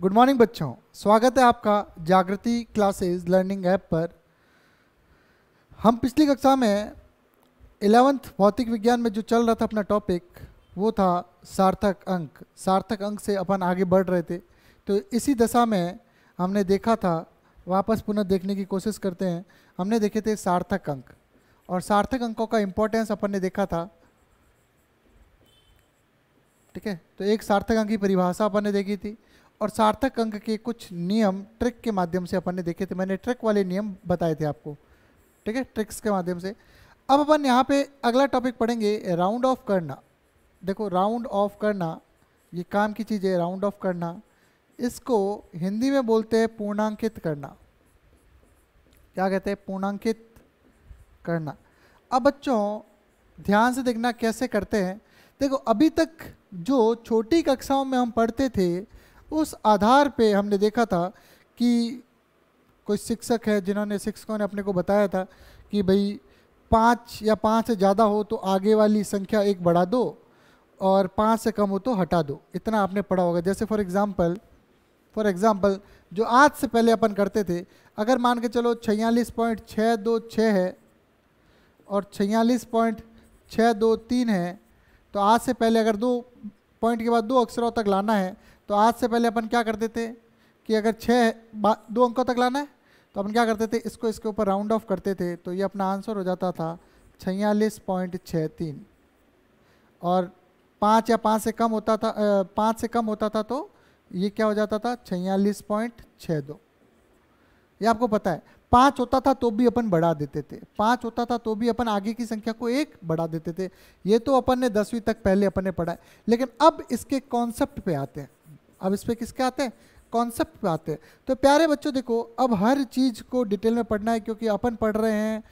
Good morning बच्चों स्वागत है आपका जागृति क्लासेस लर्निंग ऐप पर हम पिछली कक्षा में एलेवंथ भौतिक विज्ञान में जो चल रहा था अपना टॉपिक वो था सार्थक अंक सार्थक अंक से अपन आगे बढ़ रहे थे तो इसी दशा में हमने देखा था वापस पुनः देखने की कोशिश करते हैं हमने देखे थे सार्थक अंक और सार्थक अंकों का इम्पोर्टेंस अपन ने देखा था ठीक है तो एक सार्थक अंक की परिभाषा अपन ने देखी थी और सार्थक अंक के कुछ नियम ट्रिक के माध्यम से अपन ने देखे थे मैंने ट्रिक वाले नियम बताए थे आपको ठीक है ट्रिक्स के माध्यम से अब अपन यहाँ पे अगला टॉपिक पढ़ेंगे राउंड ऑफ करना देखो राउंड ऑफ करना ये काम की चीज़ है राउंड ऑफ करना इसको हिंदी में बोलते हैं पूर्णांकित करना क्या कहते हैं पूर्णांकित करना अब बच्चों ध्यान से देखना कैसे करते हैं देखो अभी तक जो छोटी कक्षाओं में हम पढ़ते थे उस आधार पे हमने देखा था कि कोई शिक्षक है जिन्होंने शिक्षकों ने अपने को बताया था कि भाई पाँच या पाँच से ज़्यादा हो तो आगे वाली संख्या एक बढ़ा दो और पाँच से कम हो तो हटा दो इतना आपने पढ़ा होगा जैसे फॉर एग्ज़ाम्पल फॉर एग्ज़ाम्पल जो आज से पहले अपन करते थे अगर मान के चलो छियालीस पॉइंट छः दो छः है और छियालीस पॉइंट छः दो तीन है तो आज से पहले अगर दो पॉइंट के बाद दो अक्षरों तक लाना है तो आज से पहले अपन क्या करते थे कि अगर छः दो अंकों तक लाना है तो अपन क्या करते थे इसको इसके ऊपर राउंड ऑफ करते थे तो ये अपना आंसर हो जाता था छियालीस पॉइंट छः तीन और पाँच या पाँच से कम होता था पाँच से कम होता था तो ये क्या हो जाता था छियालीस पॉइंट छः दो ये आपको पता है पाँच होता था तो भी अपन बढ़ा देते थे पाँच होता था तो भी अपन आगे की संख्या को एक बढ़ा देते थे ये तो अपन ने दसवीं तक पहले अपन ने पढ़ा है लेकिन अब इसके कॉन्सेप्ट पे आते हैं अब इस पर किसके आते हैं कॉन्सेप्ट पे आते हैं तो प्यारे बच्चों देखो अब हर चीज़ को डिटेल में पढ़ना है क्योंकि अपन पढ़ रहे हैं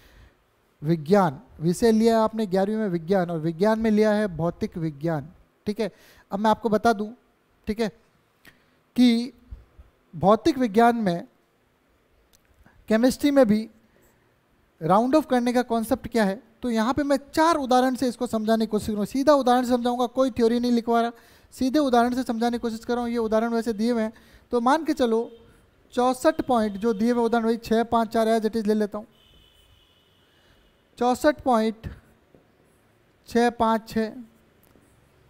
विज्ञान विषय लिया है आपने ग्यारहवीं में विज्ञान और विज्ञान में लिया है भौतिक विज्ञान ठीक है अब मैं आपको बता दूं ठीक है कि भौतिक विज्ञान में केमिस्ट्री में भी राउंड ऑफ करने का कॉन्सेप्ट क्या है तो यहाँ पे मैं चार उदाहरण से इसको समझाने की कोशिश करूँ सीधा उदाहरण से समझाऊंगा कोई थ्योरी नहीं लिखवा रहा सीधे उदाहरण से समझाने की कोशिश कर रहा हूँ ये उदाहरण वैसे दिए हुए हैं तो मान के चलो चौंसठ पॉइंट जो दिए हुए उदाहरण वही छः पाँच चार एज इट इज़ ले लेता हूँ चौंसठ पॉइंट छः पाँच छः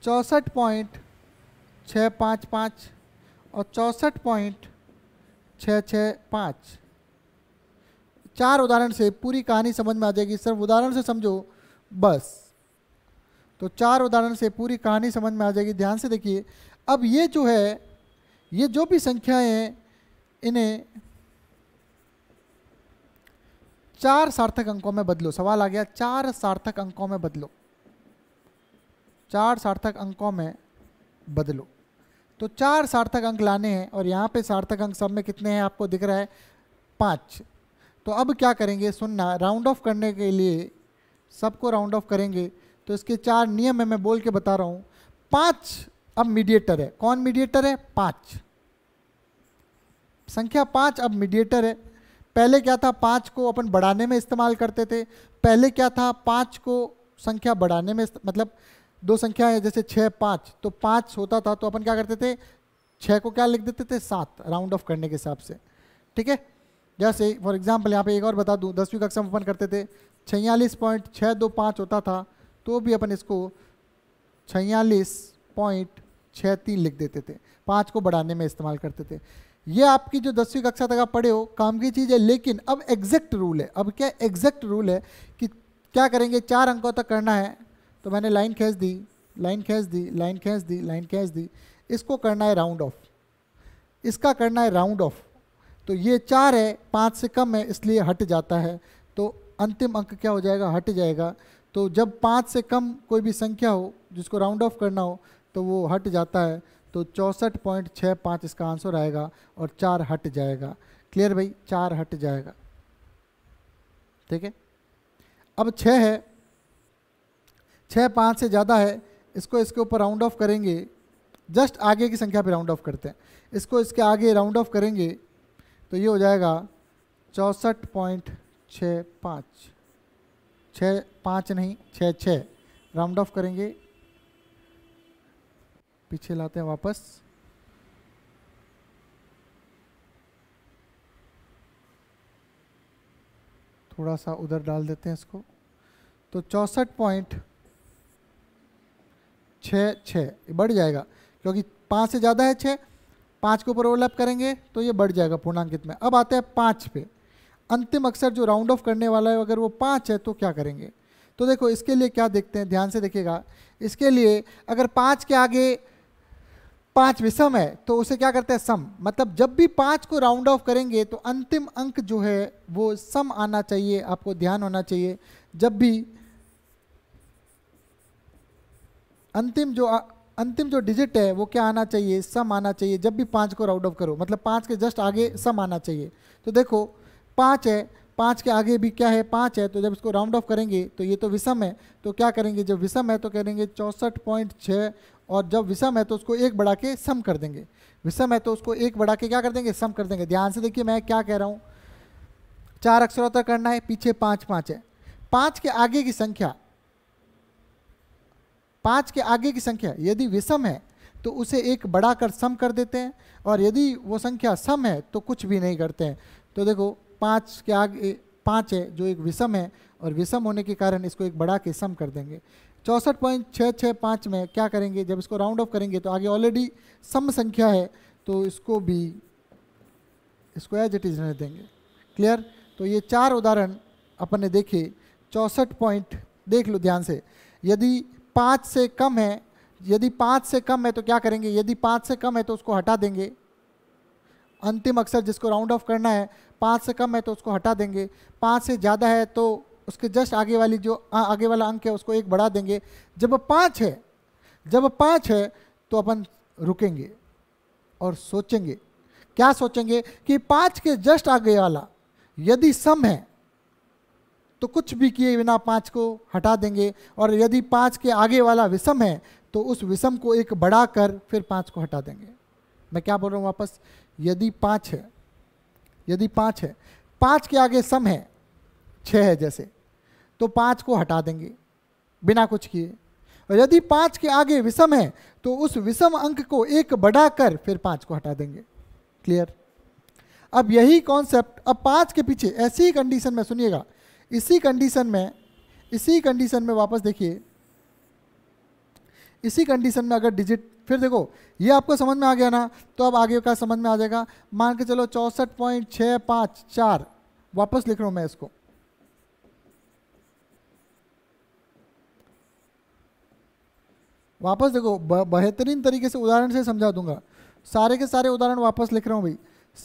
चौंसठ पॉइंट छः पाँच पाँच और चौंसठ पॉइंट छः छः पाँच चार उदाहरण से पूरी कहानी समझ में आ जाएगी सिर्फ उदाहरण से समझो बस तो चार उदाहरण से पूरी कहानी समझ में आ जाएगी ध्यान से देखिए अब ये जो है ये जो भी संख्याएं हैं इन्हें चार सार्थक अंकों में बदलो सवाल आ गया चार सार्थक अंकों में बदलो चार सार्थक अंकों में बदलो तो चार सार्थक अंक लाने हैं और यहाँ पे सार्थक अंक सब में कितने हैं आपको दिख रहा है पाँच तो अब क्या करेंगे सुनना राउंड ऑफ करने के लिए सबको राउंड ऑफ करेंगे तो इसके चार नियम है मैं बोल के बता रहा हूँ पांच अब मीडिएटर है कौन मीडिएटर है पाँच संख्या पाँच अब मीडिएटर है पहले क्या था पाँच को अपन बढ़ाने में इस्तेमाल करते थे पहले क्या था पाँच को संख्या बढ़ाने में मतलब दो संख्या है जैसे छः पाँच तो पाँच होता था तो अपन क्या करते थे छः को क्या लिख देते थे सात राउंड ऑफ करने के हिसाब से ठीक है जैसे फॉर एग्जाम्पल यहाँ पे एक और बता दूँ दसवीं कक्षा में अपन करते थे छियालीस पॉइंट छः दो पाँच होता था तो भी अपन इसको छियालीस पॉइंट छः तीन लिख देते थे पाँच को बढ़ाने में इस्तेमाल करते थे ये आपकी जो दसवीं कक्षा तक आप पढ़े हो काम की चीज़ है लेकिन अब एग्जैक्ट रूल है अब क्या एग्जैक्ट रूल है कि क्या करेंगे चार अंकों तक करना है तो मैंने लाइन खींच दी लाइन खींच दी लाइन खींच दी लाइन खींच दी इसको करना है राउंड ऑफ इसका करना है राउंड ऑफ तो ये चार है पाँच से कम है इसलिए हट जाता है तो अंतिम अंक क्या हो जाएगा हट जाएगा तो जब पाँच से कम कोई भी संख्या हो जिसको राउंड ऑफ करना हो तो वो हट जाता है तो चौंसठ पॉइंट छः पाँच इसका आंसर आएगा और चार हट जाएगा क्लियर भाई चार हट जाएगा ठीक है अब छः है छः पाँच से ज़्यादा है इसको इसके ऊपर राउंड ऑफ करेंगे जस्ट आगे की संख्या पे राउंड ऑफ करते हैं इसको इसके आगे राउंड ऑफ करेंगे तो ये हो जाएगा चौंसठ पॉइंट छः पाँच छः पाँच नहीं छः छः राउंड ऑफ करेंगे पीछे लाते हैं वापस थोड़ा सा उधर डाल देते हैं इसको तो चौंसठ पॉइंट छ छ बढ़ जाएगा क्योंकि पाँच से ज़्यादा है छः पाँच के ऊपर ओवरलैप करेंगे तो ये बढ़ जाएगा पूर्णांकित में अब आते हैं पाँच पे अंतिम अक्सर जो राउंड ऑफ करने वाला है अगर वो पाँच है तो क्या करेंगे तो देखो इसके लिए क्या देखते हैं ध्यान से देखिएगा इसके लिए अगर पाँच के आगे पाँच विषम है तो उसे क्या करते हैं सम मतलब जब भी पाँच को राउंड ऑफ करेंगे तो अंतिम अंक जो है वो सम आना चाहिए आपको ध्यान होना चाहिए जब भी अंतिम जो अंतिम जो डिजिट है वो क्या आना चाहिए सम आना चाहिए जब भी पाँच को राउंड ऑफ करो मतलब पाँच के जस्ट आगे सम आना चाहिए तो देखो पाँच है पाँच के आगे भी क्या है पाँच है तो जब इसको राउंड ऑफ करेंगे तो ये तो विषम है तो क्या करेंगे जब विषम है तो करेंगे चौंसठ पॉइंट छः और जब विषम है तो उसको एक बढ़ा के सम कर देंगे विषम है तो उसको एक बढ़ा के क्या कर देंगे सम कर देंगे ध्यान से देखिए मैं क्या कह रहा हूँ चार अक्षरों तक करना है पीछे पाँच पाँच है पाँच के आगे की संख्या पाँच के आगे की संख्या यदि विषम है तो उसे एक बढ़ाकर सम कर देते हैं और यदि वो संख्या सम है तो कुछ भी नहीं करते हैं तो देखो पाँच के आगे पाँच है जो एक विषम है और विषम होने के कारण इसको एक बड़ा के सम कर देंगे चौंसठ पॉइंट छः छः पाँच में क्या करेंगे जब इसको राउंड ऑफ करेंगे तो आगे ऑलरेडी सम संख्या है तो इसको भी इसको एज इट इज रहने देंगे क्लियर तो ये चार उदाहरण अपन ने देखे चौंसठ पॉइंट देख लो ध्यान से यदि पाँच से कम है यदि पाँच से कम है तो क्या करेंगे यदि पाँच से कम है तो उसको हटा देंगे अंतिम अक्सर जिसको राउंड ऑफ करना है पाँच से कम है तो उसको हटा देंगे पाँच से ज़्यादा है तो उसके जस्ट आगे वाली जो आ, आगे वाला अंक है उसको एक बढ़ा देंगे जब पाँच है जब पाँच है तो अपन रुकेंगे और सोचेंगे क्या सोचेंगे कि पाँच के जस्ट आगे वाला यदि सम है तो कुछ भी किए बिना पाँच को हटा देंगे और यदि पाँच के आगे वाला विषम है तो उस विषम को एक बढ़ा कर फिर पाँच को हटा देंगे मैं क्या बोल रहा हूँ वापस यदि पाँच है यदि पाँच है पाँच के आगे सम है छः है जैसे तो पाँच को हटा देंगे बिना कुछ किए और यदि पाँच के आगे विषम है तो उस विषम अंक को एक बढ़ाकर फिर पाँच को हटा देंगे क्लियर अब यही कॉन्सेप्ट अब पाँच के पीछे ऐसी कंडीशन में सुनिएगा इसी कंडीशन में इसी कंडीशन में वापस देखिए इसी कंडीशन में अगर डिजिट फिर देखो ये आपको समझ में आ गया ना तो अब आगे का समझ में आ जाएगा मान के चलो चौंसठ पॉइंट छः पाँच चार वापस लिख रहा हूँ मैं इसको वापस देखो बेहतरीन तरीके से उदाहरण से समझा दूंगा सारे के सारे उदाहरण वापस लिख रहा हूँ भाई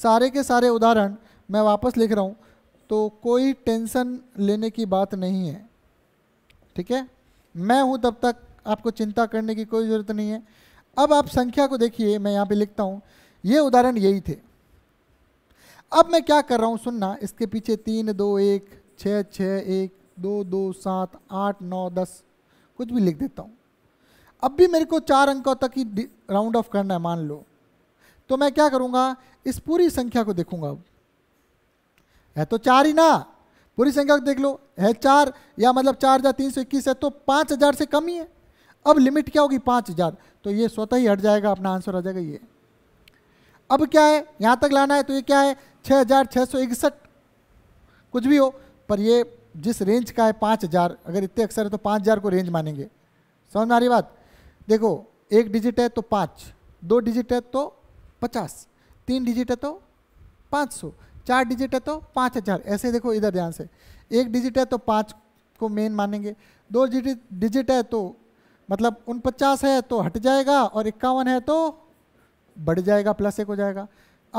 सारे के सारे उदाहरण मैं वापस लिख रहा हूँ तो कोई टेंशन लेने की बात नहीं है ठीक है मैं हूँ तब तक आपको चिंता करने की कोई ज़रूरत नहीं है अब आप संख्या को देखिए मैं यहां पे लिखता हूं ये उदाहरण यही थे अब मैं क्या कर रहा हूं सुनना इसके पीछे तीन दो एक छ छ एक दो दो सात आठ नौ दस कुछ भी लिख देता हूं अब भी मेरे को चार अंकों तक ही राउंड ऑफ करना है मान लो तो मैं क्या करूंगा इस पूरी संख्या को देखूंगा अब है तो चार ही ना पूरी संख्या को देख लो है चार या मतलब चार हज़ार तीन सौ इक्कीस है तो पांच हज़ार से कम ही है अब लिमिट क्या होगी पाँच हज़ार तो ये स्वतः ही हट जाएगा अपना आंसर आ जाएगा ये अब क्या है यहाँ तक लाना है तो ये क्या है छः हज़ार छः सौ इकसठ कुछ भी हो पर ये जिस रेंज का है पाँच हज़ार अगर इतने अक्सर है तो पाँच हज़ार को रेंज मानेंगे समझ में आ रही बात देखो एक डिजिट है तो पाँच दो डिजिट है तो पचास तीन डिजिट है तो पाँच सौ चार डिजिट है तो पाँच हज़ार ऐसे देखो इधर ध्यान से एक डिजिट है तो पाँच को मेन मानेंगे दो डिजिट है तो मतलब उन पचास है तो हट जाएगा और इक्यावन है तो बढ़ जाएगा प्लस एक हो जाएगा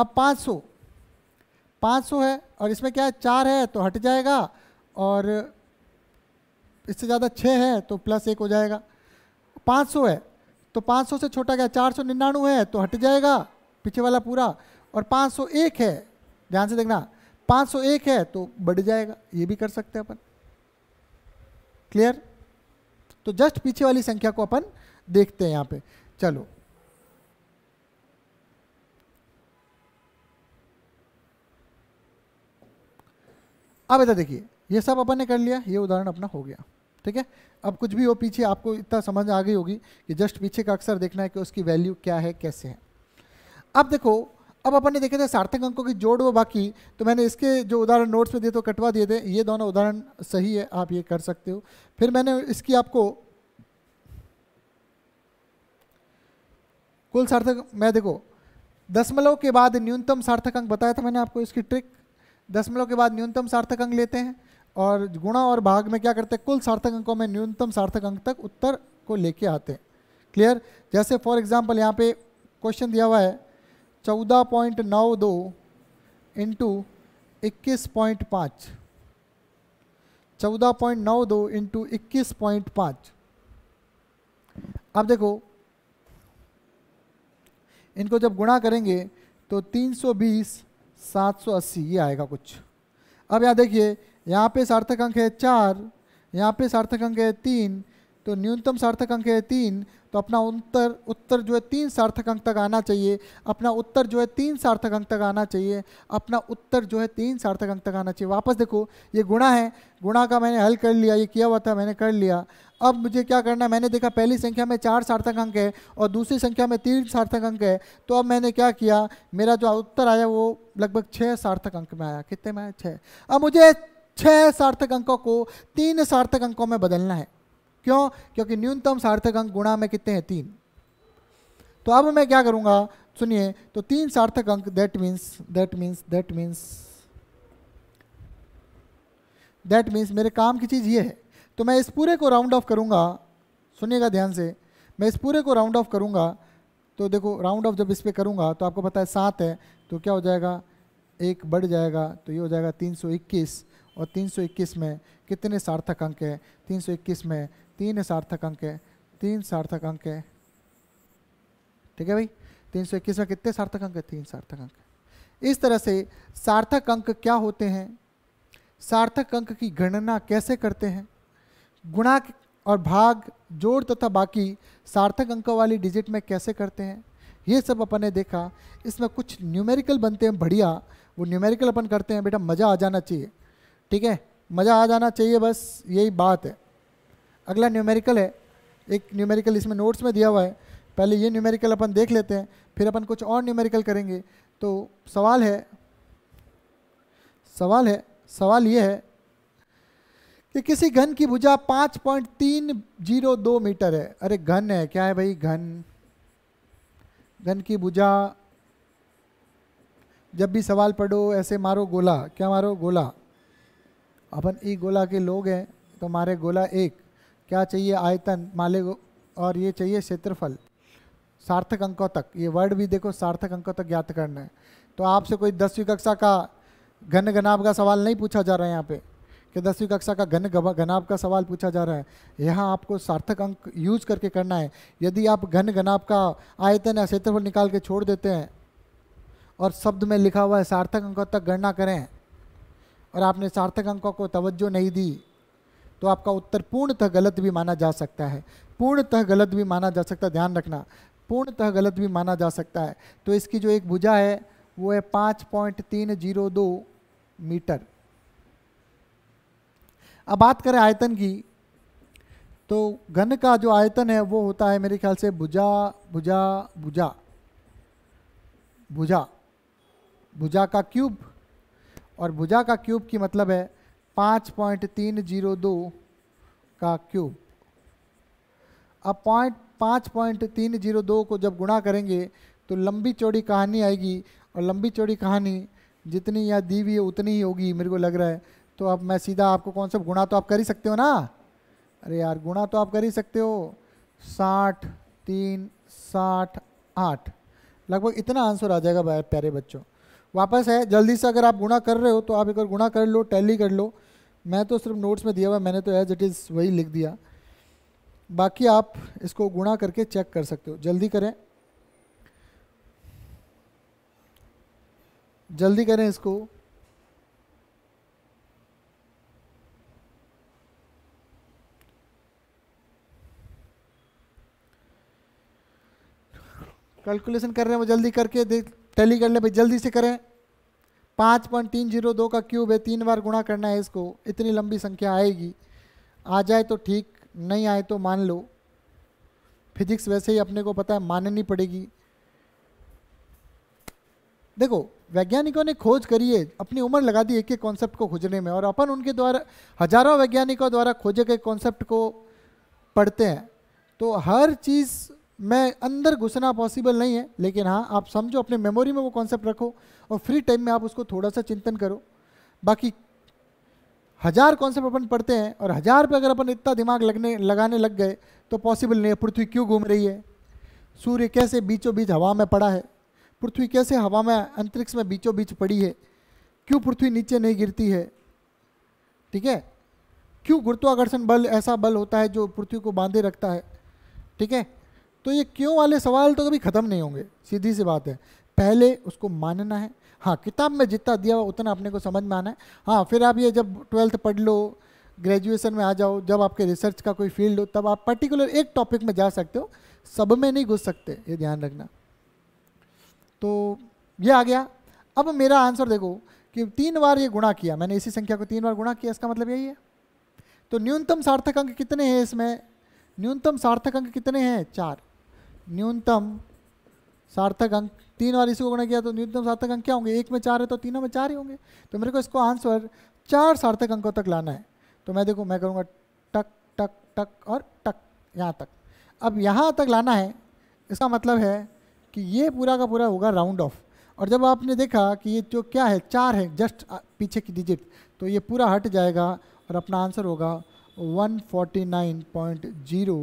अब पाँच सौ पाँच सौ है और इसमें क्या है चार है तो हट जाएगा और इससे ज़्यादा छः है तो प्लस एक हो जाएगा पाँच सौ है तो पाँच सौ से छोटा क्या चार सौ निन्यानवे है तो हट जाएगा पीछे वाला पूरा और पाँच सौ एक है ध्यान से देखना पाँच सौ एक है तो बढ़ जाएगा ये भी कर सकते हैं अपन क्लियर तो जस्ट पीछे वाली संख्या को अपन देखते हैं यहाँ पे चलो अब ऐसा देखिए ये सब अपन ने कर लिया ये उदाहरण अपना हो गया ठीक है अब कुछ भी हो पीछे आपको इतना समझ आ गई होगी कि जस्ट पीछे का अक्सर देखना है कि उसकी वैल्यू क्या है कैसे है अब देखो अब अपन ने देखे थे सार्थक अंकों की जोड़ व बाकी तो मैंने इसके जो उदाहरण नोट्स में दिए तो कटवा दिए थे ये दोनों उदाहरण सही है आप ये कर सकते हो फिर मैंने इसकी आपको कुल सार्थक मैं देखो दशमलव के बाद न्यूनतम सार्थक अंक बताया था मैंने आपको इसकी ट्रिक दशमलव के बाद न्यूनतम सार्थक अंक लेते हैं और गुणा और भाग में क्या करते हैं कुल सार्थक अंकों में न्यूनतम सार्थक अंक तक उत्तर को लेके आते हैं क्लियर जैसे फॉर एग्जाम्पल यहाँ पे क्वेश्चन दिया हुआ है चौदह पॉइंट नौ दो इंटू इक्कीस पॉइंट पाँच चौदह पॉइंट नौ दो इंटू इक्कीस पॉइंट पाँच अब देखो इनको जब गुणा करेंगे तो तीन सौ बीस सात सौ अस्सी ये आएगा कुछ अब यहाँ देखिए यहाँ पे सार्थक अंक है चार यहाँ पे सार्थक अंक है तीन तो न्यूनतम सार्थक अंक है तीन तो अपना उत्तर उत्तर जो है तीन सार्थक अंक तक आना चाहिए अपना उत्तर जो है तीन सार्थक अंक तक आना चाहिए अपना उत्तर जो है तीन सार्थक अंक तक आना चाहिए वापस देखो ये गुणा है गुणा का मैंने हल कर लिया ये किया हुआ था मैंने कर लिया अब मुझे क्या करना है मैंने देखा पहली संख्या में चार सार्थक अंक है और दूसरी संख्या में तीन सार्थक अंक है तो अब मैंने क्या किया मेरा जो उत्तर आया वो लगभग छः सार्थक अंक में आया कितने में आया छः अब मुझे छः सार्थक अंकों को तीन सार्थक अंकों में बदलना है क्यों क्योंकि न्यूनतम सार्थक अंक गुणा में कितने हैं तीन तो अब मैं क्या करूंगा सुनिए तो तीन सार्थक अंक that means that means that means that means मेरे काम की चीज़ ये है तो मैं इस पूरे को राउंड ऑफ करूँगा सुनिएगा ध्यान से मैं इस पूरे को राउंड ऑफ करूँगा तो देखो राउंड ऑफ जब इस पर करूँगा तो आपको पता है सात है तो क्या हो जाएगा एक बढ़ जाएगा तो ये हो जाएगा 321 और 321 में कितने सार्थक अंक है 321 में तीन सार्थक अंक है तीन सार्थक अंक है ठीक है भाई तीन सौ इक्कीस में कितने सार्थक अंक है तीन सार्थक अंक इस तरह से सार्थक अंक क्या होते हैं सार्थक अंक की गणना कैसे करते हैं गुणा और भाग जोड़ तथा बाकी सार्थक अंकों वाली डिजिट में कैसे करते हैं ये सब अपन ने देखा इसमें कुछ न्यूमेरिकल बनते हैं बढ़िया वो न्यूमेरिकल अपन करते हैं बेटा मज़ा आ जाना चाहिए ठीक है मज़ा आ जाना चाहिए बस यही बात है अगला न्यूमेरिकल है एक न्यूमेरिकल इसमें नोट्स में दिया हुआ है पहले ये न्यूमेरिकल अपन देख लेते हैं फिर अपन कुछ और न्यूमेरिकल करेंगे तो सवाल है सवाल है सवाल ये है कि किसी घन की भुजा पाँच पॉइंट तीन जीरो दो मीटर है अरे घन है क्या है भाई घन घन की भुजा जब भी सवाल पढ़ो ऐसे मारो गोला क्या मारो गोला अपन ई गोला के लोग हैं तो मारे गोला एक क्या चाहिए आयतन माले और ये चाहिए क्षेत्रफल सार्थक अंकों तक ये वर्ड भी देखो सार्थक अंकों तक ज्ञात करना है तो आपसे कोई दसवीं कक्षा का घन घनाभ का सवाल नहीं पूछा जा रहा है यहाँ पे कि दसवीं कक्षा का घन घनाभ का सवाल पूछा जा रहा है यहाँ आपको सार्थक अंक यूज करके करना है यदि आप घन घनाभ का आयतन या क्षेत्रफल निकाल के छोड़ देते हैं और शब्द में लिखा हुआ है सार्थक अंकों तक गणना करें और आपने सार्थक अंकों को तवज्जो नहीं दी तो आपका उत्तर पूर्णतः गलत भी माना जा सकता है पूर्णतः गलत भी माना जा सकता है ध्यान रखना पूर्णतः गलत भी माना जा सकता है तो इसकी जो एक भुजा है वो है पाँच पॉइंट तीन जीरो दो मीटर अब बात करें आयतन की तो घन का जो आयतन है वो होता है मेरे ख्याल से भुजा भुजा भुजा भुजा भुजा का क्यूब और भुजा का क्यूब की मतलब है पाँच पॉइंट तीन जीरो दो का क्यूब अब पॉइंट पाँच पॉइंट तीन जीरो दो को जब गुणा करेंगे तो लंबी चौड़ी कहानी आएगी और लंबी चौड़ी कहानी जितनी या दी हुई है उतनी ही होगी मेरे को लग रहा है तो अब मैं सीधा आपको कौन सा गुणा तो आप कर ही सकते हो ना अरे यार गुणा तो आप कर ही सकते हो साठ तीन साठ आठ लगभग इतना आंसर आ जाएगा प्यारे बच्चों वापस है जल्दी से अगर आप गुणा कर रहे हो तो आप एक बार गुणा कर लो टैली कर लो मैं तो सिर्फ नोट्स में दिया हुआ मैंने तो एज इट इज़ वही लिख दिया बाकी आप इसको गुणा करके चेक कर सकते हो जल्दी करें जल्दी करें इसको कैलकुलेशन कर रहे हैं वो जल्दी करके देख टैली कर ले भाई जल्दी से करें पाँच पॉइंट तीन जीरो दो का क्यूब है तीन बार गुणा करना है इसको इतनी लंबी संख्या आएगी आ जाए तो ठीक नहीं आए तो मान लो फिजिक्स वैसे ही अपने को पता है माननी पड़ेगी देखो वैज्ञानिकों ने खोज करी है अपनी उम्र लगा दी एक एक कॉन्सेप्ट को खोजने में और अपन उनके द्वारा हजारों वैज्ञानिकों द्वारा खोजे गए कॉन्सेप्ट को पढ़ते हैं तो हर चीज़ मैं अंदर घुसना पॉसिबल नहीं है लेकिन हाँ आप समझो अपने मेमोरी में वो कॉन्सेप्ट रखो और फ्री टाइम में आप उसको थोड़ा सा चिंतन करो बाकी हज़ार कॉन्सेप्ट अपन पढ़ते हैं और हज़ार पे अगर अपन इतना दिमाग लगने लगाने लग गए तो पॉसिबल नहीं है पृथ्वी क्यों घूम रही है सूर्य कैसे बीचों बीच हवा में पड़ा है पृथ्वी कैसे हवा में अंतरिक्ष में बीचों बीच पड़ी है क्यों पृथ्वी नीचे नहीं गिरती है ठीक है क्यों गुरुत्वाकर्षण बल ऐसा बल होता है जो पृथ्वी को बांधे रखता है ठीक है तो ये क्यों वाले सवाल तो कभी ख़त्म नहीं होंगे सीधी सी बात है पहले उसको मानना है हाँ किताब में जितना दिया हुआ उतना अपने को समझ में आना है हाँ फिर आप ये जब ट्वेल्थ पढ़ लो ग्रेजुएशन में आ जाओ जब आपके रिसर्च का कोई फील्ड हो तब आप पर्टिकुलर एक टॉपिक में जा सकते हो सब में नहीं घुस सकते ये ध्यान रखना तो ये आ गया अब मेरा आंसर देखो कि तीन बार ये गुणा किया मैंने इसी संख्या को तीन बार गुणा किया इसका मतलब यही है तो न्यूनतम सार्थक अंक कितने हैं इसमें न्यूनतम सार्थक अंक कितने हैं चार न्यूनतम सार्थक अंक तीन बार इसी को गुणा किया तो न्यूनतम सार्थक अंक क्या होंगे एक में चार है तो तीनों में चार ही होंगे तो मेरे को इसको आंसर चार सार्थक अंकों तक लाना है तो मैं देखो मैं करूँगा टक टक टक और टक यहाँ तक अब यहाँ तक लाना है इसका मतलब है कि ये पूरा का पूरा होगा राउंड ऑफ और जब आपने देखा कि ये जो क्या है चार है जस्ट पीछे की डिजिट तो ये पूरा हट जाएगा और अपना आंसर होगा 149.0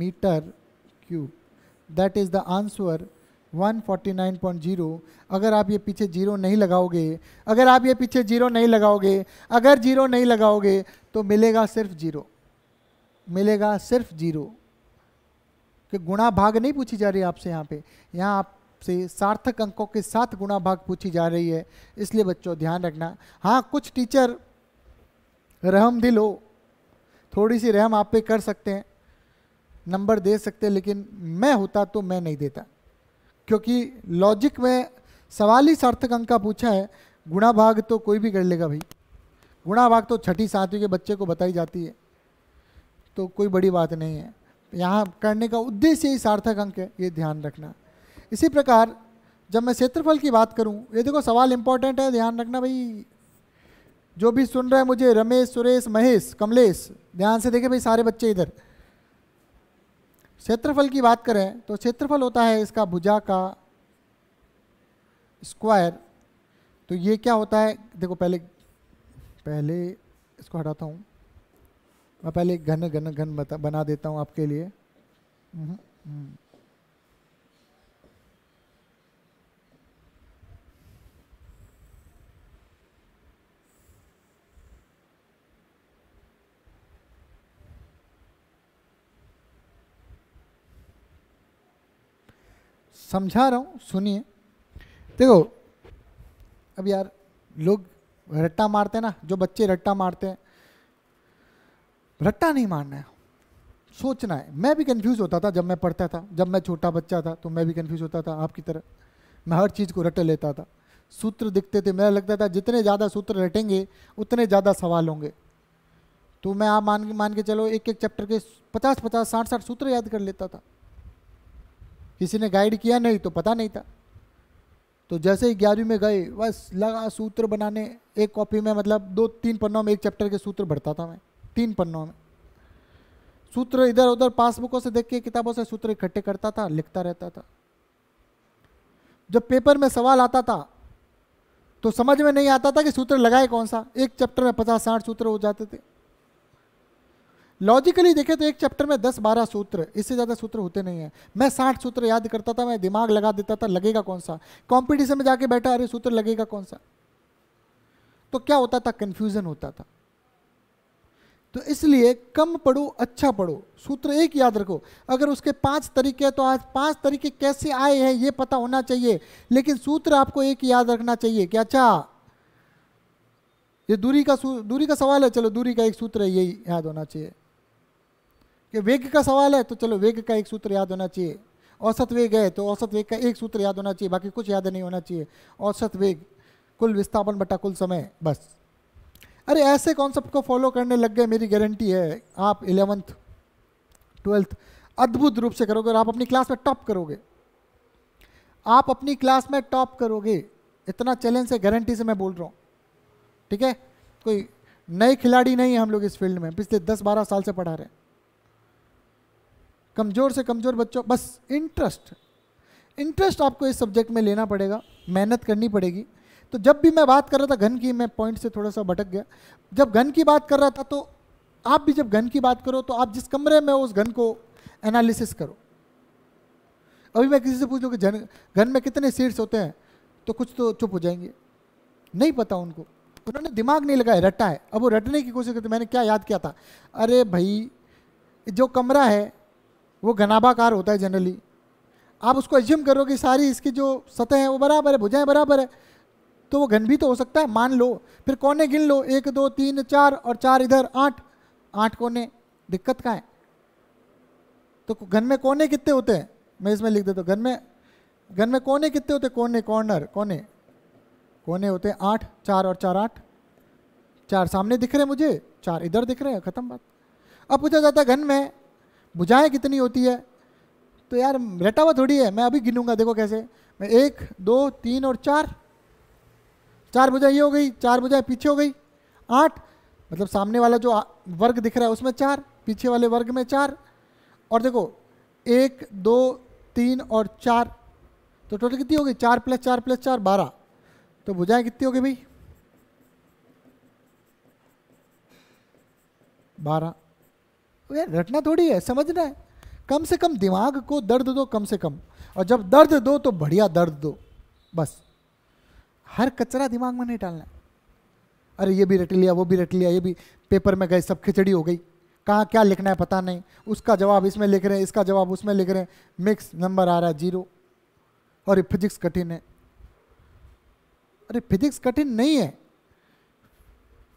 metre cube that is the answer 149.0 अगर आप ये पीछे जीरो नहीं लगाओगे अगर आप ये पीछे जीरो नहीं लगाओगे अगर जीरो नहीं लगाओगे तो मिलेगा सिर्फ जीरो मिलेगा सिर्फ जीरो कि गुणा भाग नहीं पूछी जा रही आपसे यहाँ पे यहाँ आपसे सार्थक अंकों के साथ गुणा भाग पूछी जा रही है इसलिए बच्चों ध्यान रखना हाँ कुछ टीचर रहम दिल हो थोड़ी सी रहम आप पे कर सकते हैं नंबर दे सकते लेकिन मैं होता तो मैं नहीं देता क्योंकि लॉजिक में सवाल ही सार्थक अंक का पूछा है गुणा भाग तो कोई भी कर लेगा भाई गुणा भाग तो छठी सातवीं के बच्चे को बताई जाती है तो कोई बड़ी बात नहीं है यहाँ करने का उद्देश्य ही सार्थक अंक है ये ध्यान रखना इसी प्रकार जब मैं क्षेत्रफल की बात करूँ ये देखो सवाल इंपॉर्टेंट है ध्यान रखना भाई जो भी सुन रहे हैं मुझे रमेश सुरेश महेश कमलेश ध्यान से देखे भाई सारे बच्चे इधर क्षेत्रफल की बात करें तो क्षेत्रफल होता है इसका भुजा का स्क्वायर तो ये क्या होता है देखो पहले पहले इसको हटाता हूँ मैं पहले घन घन घन बना देता हूँ आपके लिए हम्म, हम्म। समझा रहा हूँ सुनिए देखो अब यार लोग रट्टा मारते हैं ना जो बच्चे रट्टा मारते हैं रट्टा नहीं मारना है सोचना है मैं भी कंफ्यूज होता था जब मैं पढ़ता था जब मैं छोटा बच्चा था तो मैं भी कंफ्यूज होता था आपकी तरह मैं हर चीज़ को रट लेता था सूत्र दिखते थे मेरा लगता था जितने ज़्यादा सूत्र रटेंगे उतने ज़्यादा सवाल होंगे तो मैं आप मान मान के चलो एक एक चैप्टर के पचास पचास साठ साठ सूत्र याद कर लेता था किसी ने गाइड किया नहीं तो पता नहीं था तो जैसे ही ग्यारहवीं में गए बस लगा सूत्र बनाने एक कॉपी में मतलब दो तीन पन्नों में एक चैप्टर के सूत्र भरता था मैं तीन पन्नों में सूत्र इधर उधर पासबुकों से देख के किताबों से सूत्र इकट्ठे करता था लिखता रहता था जब पेपर में सवाल आता था तो समझ में नहीं आता था कि सूत्र लगाए कौन सा एक चैप्टर में पचास साठ सूत्र हो जाते थे लॉजिकली देखें तो एक चैप्टर में दस बारह सूत्र इससे ज़्यादा सूत्र होते नहीं हैं मैं साठ सूत्र याद करता था मैं दिमाग लगा देता था लगेगा कौन सा कॉम्पिटिशन में जाके बैठा अरे सूत्र लगेगा कौन सा तो क्या होता था कन्फ्यूज़न होता था तो इसलिए कम पढ़ो अच्छा पढ़ो सूत्र एक याद रखो अगर उसके पांच तरीके तो आज पांच तरीके कैसे आए हैं ये पता होना चाहिए लेकिन सूत्र आपको एक याद रखना चाहिए कि अच्छा ये दूरी का दूरी का सवाल है चलो दूरी का एक सूत्र है यही याद होना चाहिए कि वेग का सवाल है तो चलो वेग का एक सूत्र याद होना चाहिए औसत वेग है तो औसत वेग का एक सूत्र याद होना चाहिए बाकी कुछ याद नहीं होना चाहिए औसत वेग कुल विस्थापन बटा कुल समय बस अरे ऐसे कॉन्सेप्ट को फॉलो करने लग गए मेरी गारंटी है आप इलेवंथ ट्वेल्थ अद्भुत रूप से करोगे और आप अपनी क्लास में टॉप करोगे आप अपनी क्लास में टॉप करोगे इतना चैलेंज से गारंटी से मैं बोल रहा हूँ ठीक है कोई नए खिलाड़ी नहीं है हम लोग इस फील्ड में पिछले दस बारह साल से पढ़ा रहे हैं कमज़ोर से कमज़ोर बच्चों बस इंटरेस्ट इंटरेस्ट आपको इस सब्जेक्ट में लेना पड़ेगा मेहनत करनी पड़ेगी तो जब भी मैं बात कर रहा था घन की मैं पॉइंट से थोड़ा सा भटक गया जब घन की बात कर रहा था तो आप भी जब घन की बात करो तो आप जिस कमरे में उस घन को एनालिसिस करो अभी मैं किसी से पूछ लूँ कि घन घन में कितने सीट्स होते हैं तो कुछ तो चुप हो जाएंगे नहीं पता उनको उन्होंने दिमाग नहीं लगाया रटा है अब वो रटने की कोशिश करते मैंने क्या याद किया था अरे भाई जो कमरा है वो घनाभाकार होता है जनरली आप उसको एज्यूम करो कि सारी इसकी जो सतह है वो बराबर है भुजाएं बराबर है तो वो घन भी तो हो सकता है मान लो फिर कोने गिन लो एक दो तीन चार और चार इधर आठ आठ कोने दिक्कत का है तो घन में कोने कितने होते हैं मैं इसमें लिख देता हूँ घन में घन में कोने कितने होते कोने कॉर्नर कोने कोने होते हैं आठ चार और चार आठ चार सामने दिख रहे हैं मुझे चार इधर दिख रहे हैं खत्म बात अब पूछा जाता है घन में भुजाएँ कितनी होती है तो यार रटा हुआ थोड़ी है मैं अभी गिनूंगा देखो कैसे मैं एक दो तीन और चार चार भुजाएँ ये हो गई चार भुजाएँ पीछे हो गई आठ मतलब सामने वाला जो वर्ग दिख रहा है उसमें चार पीछे वाले वर्ग में चार और देखो एक दो तीन और चार तो टोटल कितनी हो गई चार प्लस चार प्लस चार बारह तो भुजाएं कितनी हो गई भाई बारह यार रटना थोड़ी है समझना है कम से कम दिमाग को दर्द दो कम से कम और जब दर्द दो तो बढ़िया दर्द दो बस हर कचरा दिमाग में नहीं डालना अरे ये भी रट लिया वो भी रट लिया ये भी पेपर में गए सब खिचड़ी हो गई कहाँ क्या लिखना है पता नहीं उसका जवाब इसमें लिख रहे हैं इसका जवाब उसमें लिख रहे हैं मिक्स नंबर आ रहा है जीरो और ये फिजिक्स कठिन है अरे फिजिक्स कठिन नहीं है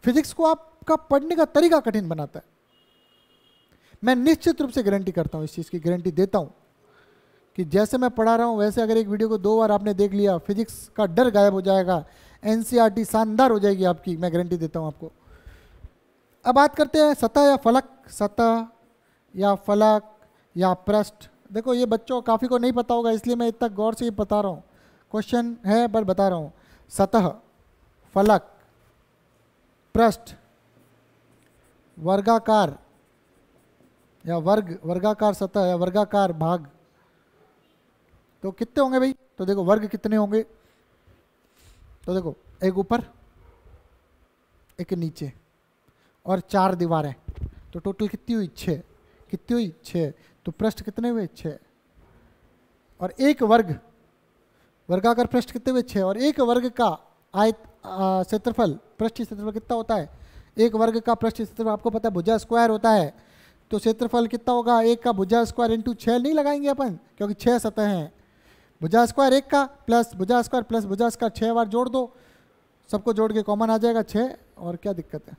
फिजिक्स को आपका पढ़ने का तरीका कठिन बनाता है मैं निश्चित रूप से गारंटी करता हूँ इस चीज़ की गारंटी देता हूँ कि जैसे मैं पढ़ा रहा हूँ वैसे अगर एक वीडियो को दो बार आपने देख लिया फिजिक्स का डर गायब हो जाएगा एन e शानदार हो जाएगी आपकी मैं गारंटी देता हूँ आपको अब बात करते हैं सतह या फलक सतह या फलक या पृष्ठ देखो ये बच्चों काफ़ी को नहीं पता होगा इसलिए मैं इतना गौर से ही बता रहा हूँ क्वेश्चन है पर बता रहा हूँ सतह फलक पृष्ठ वर्गाकार या वर्ग वर्गाकार सतह या वर्गाकार भाग तो कितने होंगे भाई तो देखो वर्ग कितने होंगे तो देखो एक ऊपर एक नीचे और चार दीवारें तो टोटल कितनी हुई छः कितनी हुई छः तो पृष्ठ कितने हुए छः और एक वर्ग वर्गाकार पृष्ठ कितने हुए छः और एक वर्ग का आयत क्षेत्रफल पृष्ठ क्षेत्रफल कितना होता है एक वर्ग का पृष्ठ क्षेत्रफल आपको पता है भुजा स्क्वायर होता है तो क्षेत्रफल कितना होगा एक का भुजा स्क्वायर इंटू छः नहीं लगाएंगे अपन क्योंकि छः सतह हैं भुजा स्क्वायर एक का प्लस भुजा स्क्वायर प्लस भुजा स्क्वायर छः बार जोड़ दो सबको जोड़ के कॉमन आ जाएगा छः और क्या दिक्कत है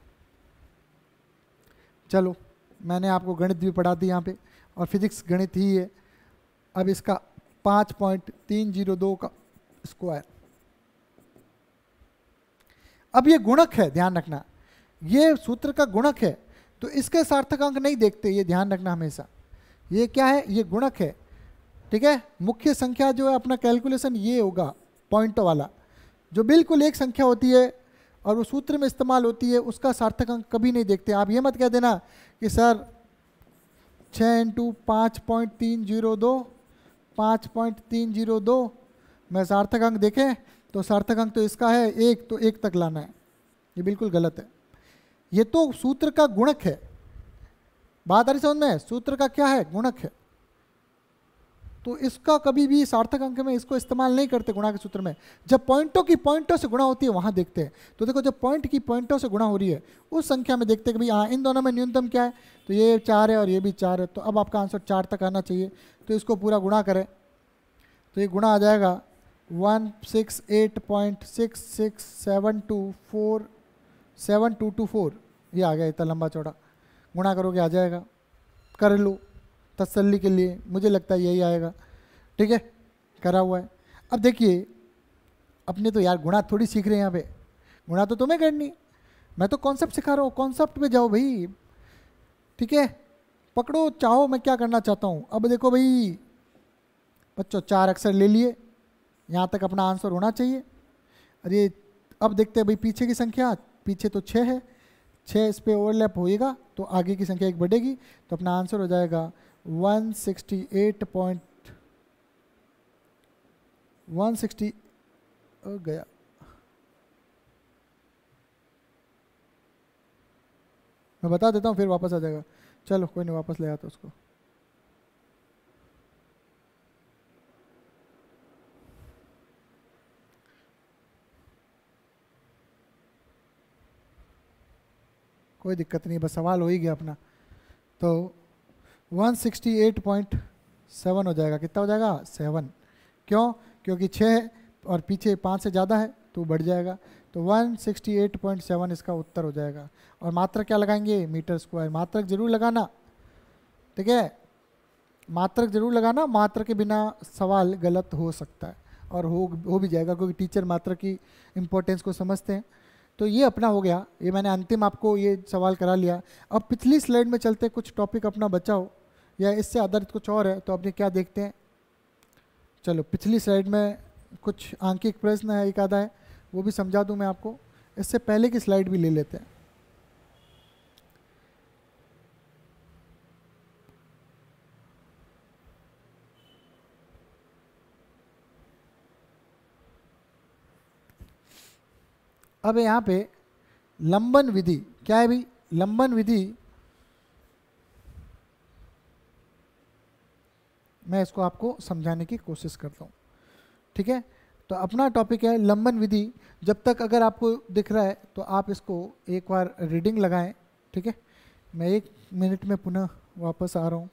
चलो मैंने आपको गणित भी पढ़ा दी यहाँ पे और फिजिक्स गणित ही है अब इसका पाँच पॉइंट तीन जीरो दो का स्क्वायर अब ये गुणक है ध्यान रखना ये सूत्र का गुणक है तो इसके सार्थक अंक नहीं देखते ये ध्यान रखना हमेशा ये क्या है ये गुणक है ठीक है मुख्य संख्या जो है अपना कैलकुलेशन ये होगा पॉइंट वाला जो बिल्कुल एक संख्या होती है और वो सूत्र में इस्तेमाल होती है उसका सार्थक अंक कभी नहीं देखते आप ये मत कह देना कि सर छः इंटू पाँच पॉइंट तीन जीरो दो पाँच पॉइंट तीन जीरो दो मैं सार्थक अंक देखें तो सार्थक अंक तो इसका है एक तो एक तक लाना है ये बिल्कुल गलत है ये तो सूत्र का गुणक है बात आ रही समझ में सूत्र का क्या है गुणक है तो इसका कभी भी सार्थक अंक में इसको इस्तेमाल नहीं करते गुणा के सूत्र में जब पॉइंटों की पॉइंटों से गुणा होती है वहाँ देखते हैं तो देखो जब पॉइंट की पॉइंटों से गुणा हो रही है उस संख्या में देखते हैं कि भाई हाँ इन दोनों में न्यूनतम क्या है तो ये चार है और ये भी चार है तो अब आपका आंसर चार तक आना चाहिए तो इसको पूरा गुणा करें तो ये गुणा आ जाएगा one six eight point six six seven two four seven two two four ये आ गया इतना लंबा चौड़ा गुणा करोगे आ जाएगा कर लो तसली के लिए मुझे लगता है यही आएगा ठीक है करा हुआ है अब देखिए अपने तो यार गुणा थोड़ी सीख रहे हैं यहाँ पे गुणा तो तुम्हें करनी मैं तो कॉन्सेप्ट सिखा रहा हूँ कॉन्सेप्ट में जाओ भाई ठीक है पकड़ो चाहो मैं क्या करना चाहता हूँ अब देखो भाई बच्चों चार अक्षर ले लिए यहाँ तक अपना आंसर होना चाहिए अरे अब देखते हैं भाई पीछे की संख्या पीछे तो छः है छः इस पर ओवरलैप होएगा तो आगे की संख्या एक बढ़ेगी तो अपना आंसर हो जाएगा 168 पॉइंट 160 गया मैं बता देता हूँ फिर वापस आ जाएगा चलो कोई नहीं वापस ले आता उसको कोई दिक्कत नहीं बस सवाल हो ही गया अपना तो 168.7 हो जाएगा कितना हो जाएगा सेवन क्यों क्योंकि छः और पीछे पाँच से ज़्यादा है तो बढ़ जाएगा तो 168.7 इसका उत्तर हो जाएगा और मात्रक क्या लगाएंगे मीटर स्क्वायर मात्रक जरूर लगाना ठीक है मात्रक जरूर लगाना मात्र के बिना सवाल गलत हो सकता है और हो हो भी जाएगा क्योंकि टीचर मात्र की इम्पोर्टेंस को समझते हैं तो ये अपना हो गया ये मैंने अंतिम आपको ये सवाल करा लिया अब पिछली स्लाइड में चलते कुछ टॉपिक अपना बचा हो या इससे आधारित कुछ और है तो अपने क्या देखते हैं चलो पिछली स्लाइड में कुछ आंकिक प्रश्न है एक आधा है वो भी समझा दूँ मैं आपको इससे पहले की स्लाइड भी ले लेते हैं अब यहाँ पे लंबन विधि क्या है भाई लंबन विधि मैं इसको आपको समझाने की कोशिश करता हूँ ठीक है तो अपना टॉपिक है लंबन विधि जब तक अगर आपको दिख रहा है तो आप इसको एक बार रीडिंग लगाएं ठीक है मैं एक मिनट में पुनः वापस आ रहा हूँ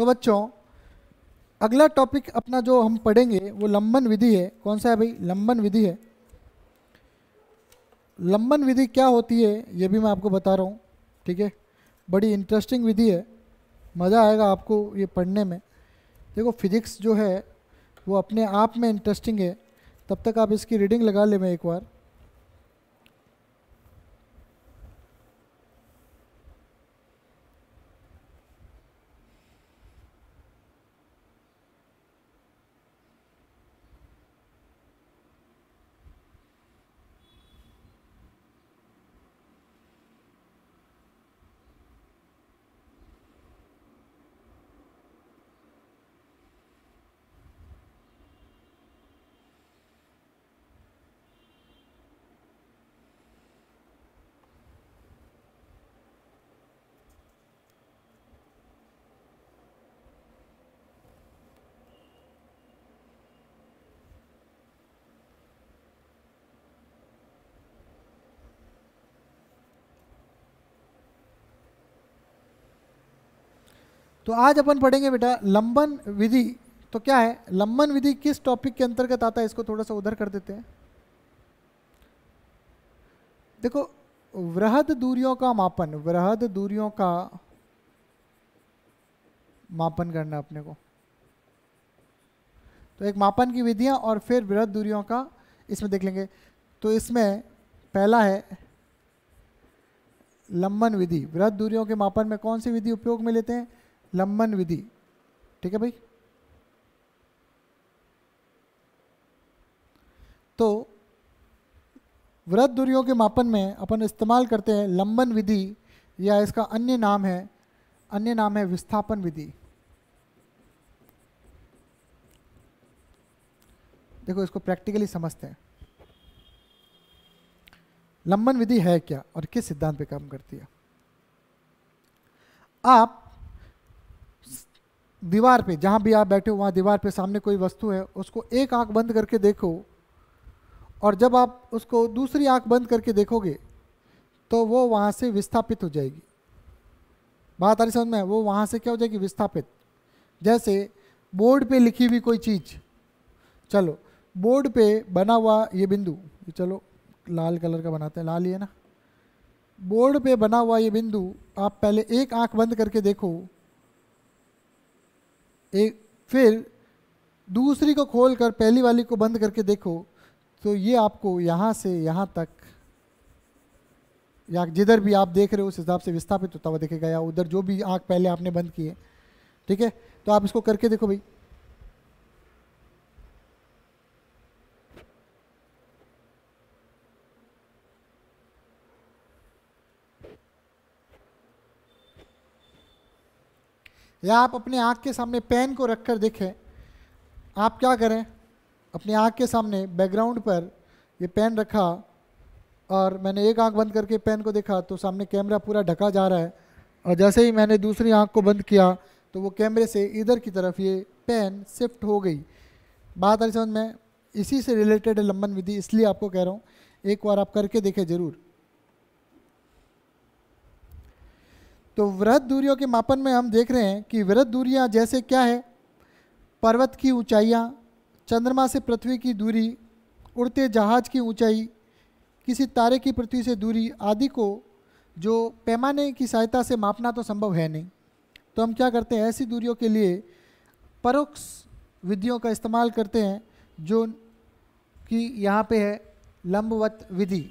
तो बच्चों अगला टॉपिक अपना जो हम पढ़ेंगे वो लंबन विधि है कौन सा है भाई लंबन विधि है लंबन विधि क्या होती है ये भी मैं आपको बता रहा हूँ ठीक है बड़ी इंटरेस्टिंग विधि है मज़ा आएगा आपको ये पढ़ने में देखो फिजिक्स जो है वो अपने आप में इंटरेस्टिंग है तब तक आप इसकी रीडिंग लगा ले मैं एक बार तो आज अपन पढ़ेंगे बेटा लंबन विधि तो क्या है लंबन विधि किस टॉपिक के अंतर्गत आता है इसको थोड़ा सा उधर कर देते हैं देखो वृहद दूरियों का मापन वृहद दूरियों का मापन करना अपने को तो एक मापन की विधियां और फिर वृहद दूरियों का इसमें देख लेंगे तो इसमें पहला है लंबन विधि वृहद दूरियों के मापन में कौन सी विधि उपयोग में लेते हैं लंबन विधि ठीक है भाई तो व्रत दूरियों के मापन में अपन इस्तेमाल करते हैं लंबन विधि या इसका अन्य नाम है अन्य नाम है विस्थापन विधि देखो इसको प्रैक्टिकली समझते हैं लंबन विधि है क्या और किस सिद्धांत पे काम करती है आप दीवार पे जहाँ भी आप बैठे हो वहाँ दीवार पे सामने कोई वस्तु है उसको एक आंख बंद करके देखो और जब आप उसको दूसरी आंख बंद करके देखोगे तो वो वहाँ से विस्थापित हो जाएगी बात आ रही समझ में वो वहाँ से क्या हो जाएगी विस्थापित जैसे बोर्ड पे लिखी हुई कोई चीज़ चलो बोर्ड पे बना हुआ ये बिंदु ये चलो लाल कलर का बनाते हैं लाल ही है ना बोर्ड पे बना हुआ ये बिंदु आप पहले एक आंख बंद करके देखो एक फिर दूसरी को खोल कर पहली वाली को बंद करके देखो तो ये आपको यहाँ से यहाँ तक या जिधर भी आप देख रहे हो उस हिसाब से विस्थापित होता हुआ देखेगा या उधर जो भी आँख पहले आपने बंद की है ठीक है तो आप इसको करके देखो भाई या आप अपने आँख के सामने पेन को रख कर देखें आप क्या करें अपने आँख के सामने बैकग्राउंड पर ये पेन रखा और मैंने एक आँख बंद करके पेन को देखा तो सामने कैमरा पूरा ढका जा रहा है और जैसे ही मैंने दूसरी आँख को बंद किया तो वो कैमरे से इधर की तरफ ये पेन शिफ्ट हो गई बात रही समझ में इसी से रिलेटेड लंबन विधि इसलिए आपको कह रहा हूँ एक बार आप करके देखें ज़रूर तो वृहद दूरियों के मापन में हम देख रहे हैं कि वृहद दूरियाँ जैसे क्या है पर्वत की ऊंचाइयां चंद्रमा से पृथ्वी की दूरी उड़ते जहाज की ऊंचाई किसी तारे की पृथ्वी से दूरी आदि को जो पैमाने की सहायता से मापना तो संभव है नहीं तो हम क्या करते हैं ऐसी दूरियों के लिए परोक्ष विधियों का इस्तेमाल करते हैं जो कि यहाँ पे है लंबवत विधि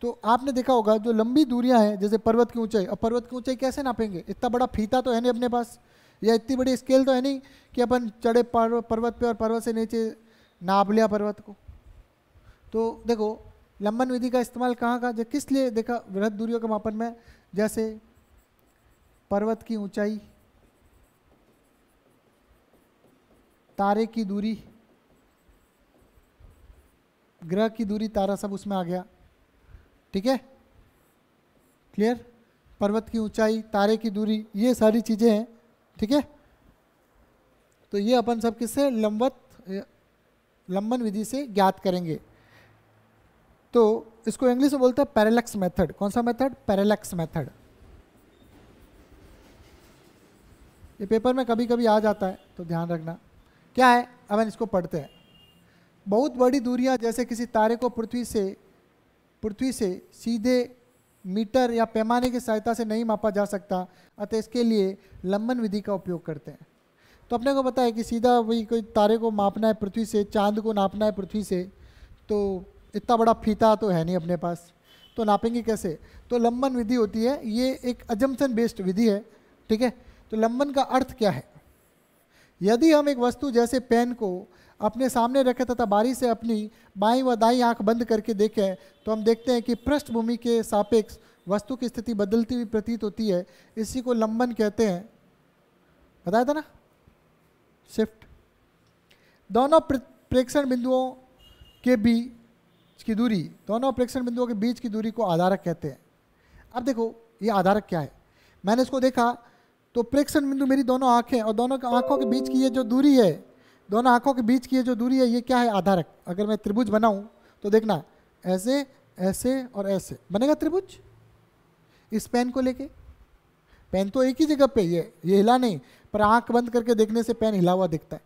तो आपने देखा होगा जो लंबी दूरियां हैं जैसे पर्वत की ऊंचाई अब पर्वत की ऊंचाई कैसे नापेंगे इतना बड़ा फीता तो है नहीं अपने पास या इतनी बड़ी स्केल तो है नहीं कि अपन चढ़े पर्वत पे और पर्वत से नीचे नाप लिया पर्वत को तो देखो लंबन विधि का इस्तेमाल कहाँ का किस लिए देखा वृहद दूरियों के मापन में जैसे पर्वत की ऊंचाई तारे की दूरी ग्रह की दूरी तारा सब उसमें आ गया ठीक है क्लियर पर्वत की ऊंचाई तारे की दूरी ये सारी चीज़ें हैं ठीक है तो ये अपन सब किससे लंबत लंबन विधि से ज्ञात करेंगे तो इसको इंग्लिश में बोलते हैं पैरेलक्स मेथड कौन सा मेथड पैरेलक्स मेथड ये पेपर में कभी कभी आ जाता है तो ध्यान रखना क्या है अब इसको पढ़ते हैं बहुत बड़ी दूरियां जैसे किसी तारे को पृथ्वी से पृथ्वी से सीधे मीटर या पैमाने की सहायता से नहीं मापा जा सकता अतः इसके लिए लंबन विधि का उपयोग करते हैं तो अपने को पता है कि सीधा वही कोई तारे को मापना है पृथ्वी से चांद को नापना है पृथ्वी से तो इतना बड़ा फीता तो है नहीं अपने पास तो नापेंगे कैसे तो लंबन विधि होती है ये एक अजम्पन बेस्ड विधि है ठीक है तो लंबन का अर्थ क्या है यदि हम एक वस्तु जैसे पेन को अपने सामने रखे तथा बारी से अपनी बाई व दाई आंख बंद करके देखें तो हम देखते हैं कि पृष्ठभूमि के सापेक्ष वस्तु की स्थिति बदलती हुई प्रतीत होती है इसी को लंबन कहते हैं बताया था ना शिफ्ट दोनों प्रेक्षण बिंदुओं के बीच की दूरी दोनों प्रेक्षण बिंदुओं के बीच की दूरी को आधारक कहते हैं अब देखो ये आधारक क्या है मैंने इसको देखा तो प्रेक्षण बिंदु मेरी दोनों आंखें और दोनों आंखों के बीच की ये जो दूरी है दोनों आंखों के बीच की ये जो दूरी है ये क्या है आधारक अगर मैं त्रिभुज बनाऊं तो देखना ऐसे ऐसे और ऐसे बनेगा त्रिभुज इस पेन को लेके पेन तो एक ही जगह पे ये ये हिला नहीं पर आंख बंद करके देखने से पेन हिला हुआ दिखता है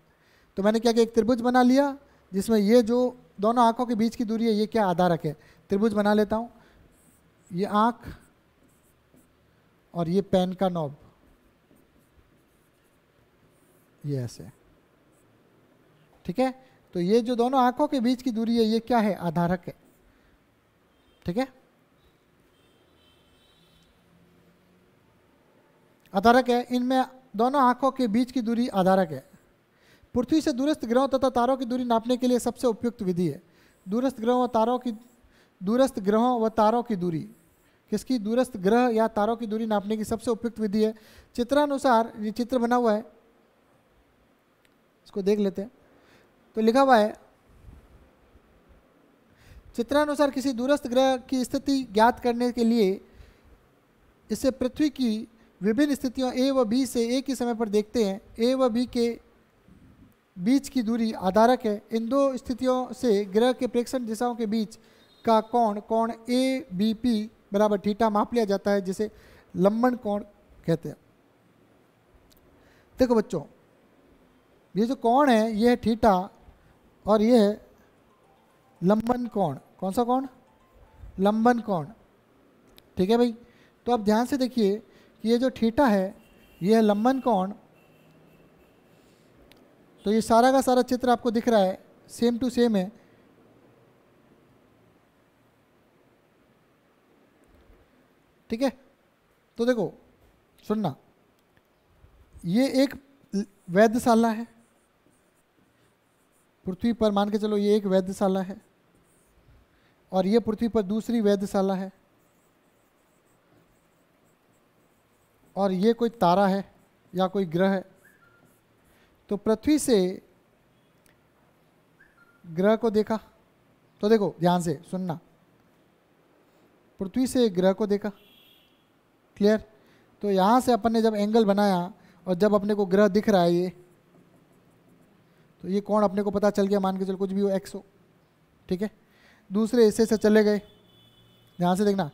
तो मैंने क्या किया एक त्रिभुज बना लिया जिसमें ये जो दोनों आंखों के बीच की दूरी है ये क्या आधारक है त्रिभुज बना लेता हूँ ये आँख और ये पेन का नॉब ये ऐसे ठीक है तो ये जो दोनों आंखों के बीच की दूरी है ये क्या है आधारक है ठीक है आधारक है इनमें दोनों आंखों के बीच की दूरी आधारक है पृथ्वी से दूरस्थ ग्रहों तथा तारों की दूरी नापने के लिए सबसे उपयुक्त विधि है दूरस्थ ग्रहों व तारों की दूरस्थ ग्रहों व तारों की दूरी किसकी दूरस्थ ग्रह या तारों की दूरी नापने की सबसे उपयुक्त विधि है चित्रानुसार ये चित्र बना हुआ है इसको देख लेते हैं तो लिखा हुआ है चित्रानुसार किसी दूरस्थ ग्रह की स्थिति ज्ञात करने के लिए इसे पृथ्वी की विभिन्न स्थितियों ए व बी से एक ही समय पर देखते हैं ए व बी के बीच की दूरी आधारक है इन दो स्थितियों से ग्रह के प्रेक्षण दिशाओं के बीच का कोण कोण ए बी पी बराबर ठीठा माप लिया जाता है जिसे लंबन कोण कहते हैं देखो बच्चों ये जो कोण है ये है ठीटा और ये है लंबन कोण कौन सा कोण लंबन कोण ठीक है भाई तो आप ध्यान से देखिए कि ये जो ठीठा है ये है लंबन कोण तो ये सारा का सारा चित्र आपको दिख रहा है सेम टू सेम है ठीक है तो देखो सुनना ये एक वैधशाला है पृथ्वी पर मान के चलो ये एक वैद्यशाला है और ये पृथ्वी पर दूसरी वैद्यशाला है और ये कोई तारा है या कोई ग्रह है तो पृथ्वी से ग्रह को देखा तो देखो ध्यान से सुनना पृथ्वी से ग्रह को देखा क्लियर तो यहाँ से अपन ने जब एंगल बनाया और जब अपने को ग्रह दिख रहा है ये तो ये कौन अपने को पता चल गया मान के चलो कुछ भी हो एक्स हो ठीक है दूसरे हिस्से से चले गए यहाँ से देखना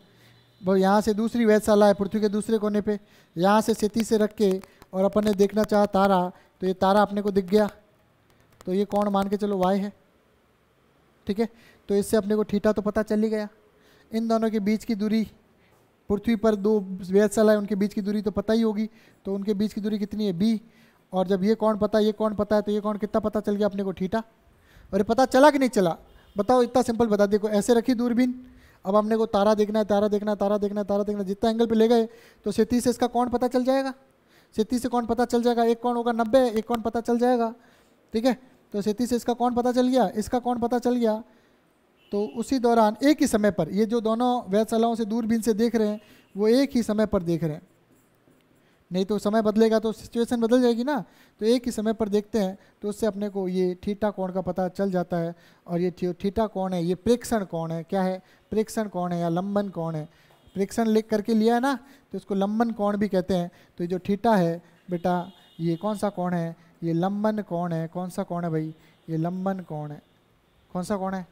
यहाँ से दूसरी वैधशाला है पृथ्वी के दूसरे कोने पे यहाँ से सेती से रख के और अपन ने देखना चाहा तारा तो ये तारा अपने को दिख गया तो ये कौन मान के चलो वाई है ठीक है तो इससे अपने को ठीठा तो पता चल ही गया इन दोनों के बीच की दूरी पृथ्वी पर दो वैधशाला है उनके बीच की दूरी तो पता ही होगी तो उनके बीच की दूरी कितनी है बी और जब ये कौन पता है ये कौन पता है तो ये कौन कितना पता चल गया अपने को ठीठा अरे पता चला कि नहीं चला बताओ इतना सिंपल बता देखो ऐसे रखी दूरबीन अब हमने को तारा देखना है तारा देखना है तारा देखना है तारा देखना है जितना एंगल पे ले गए तो सैंतीस से इसका कौन पता चल जाएगा सैंतीस से कौन पता चल जाएगा एक कौन होगा नब्बे एक कौन पता चल जाएगा ठीक है तो सैंतीस से इसका कौन पता चल गया इसका कौन पता चल गया तो उसी दौरान एक ही समय पर ये जो दोनों वैधशालाओं से दूरबीन से देख रहे हैं वो एक ही समय पर देख रहे हैं नहीं तो समय बदलेगा तो सिचुएशन बदल जाएगी ना तो एक ही समय पर देखते हैं तो उससे अपने को ये ठीठा कौन का पता चल जाता है और ये ठीठा कौन है ये प्रेक्षण कौन है क्या है प्रेक्षण कौन है या लंबन कौन है प्रेक्षण लिख करके लिया है ना तो इसको लंबन कौन भी कहते हैं तो जो ठीठा है बेटा ये कौन सा कौन है ये लंबन कौन है कौन सा कौन है भाई ये लंबन कौन है कौन सा कौन है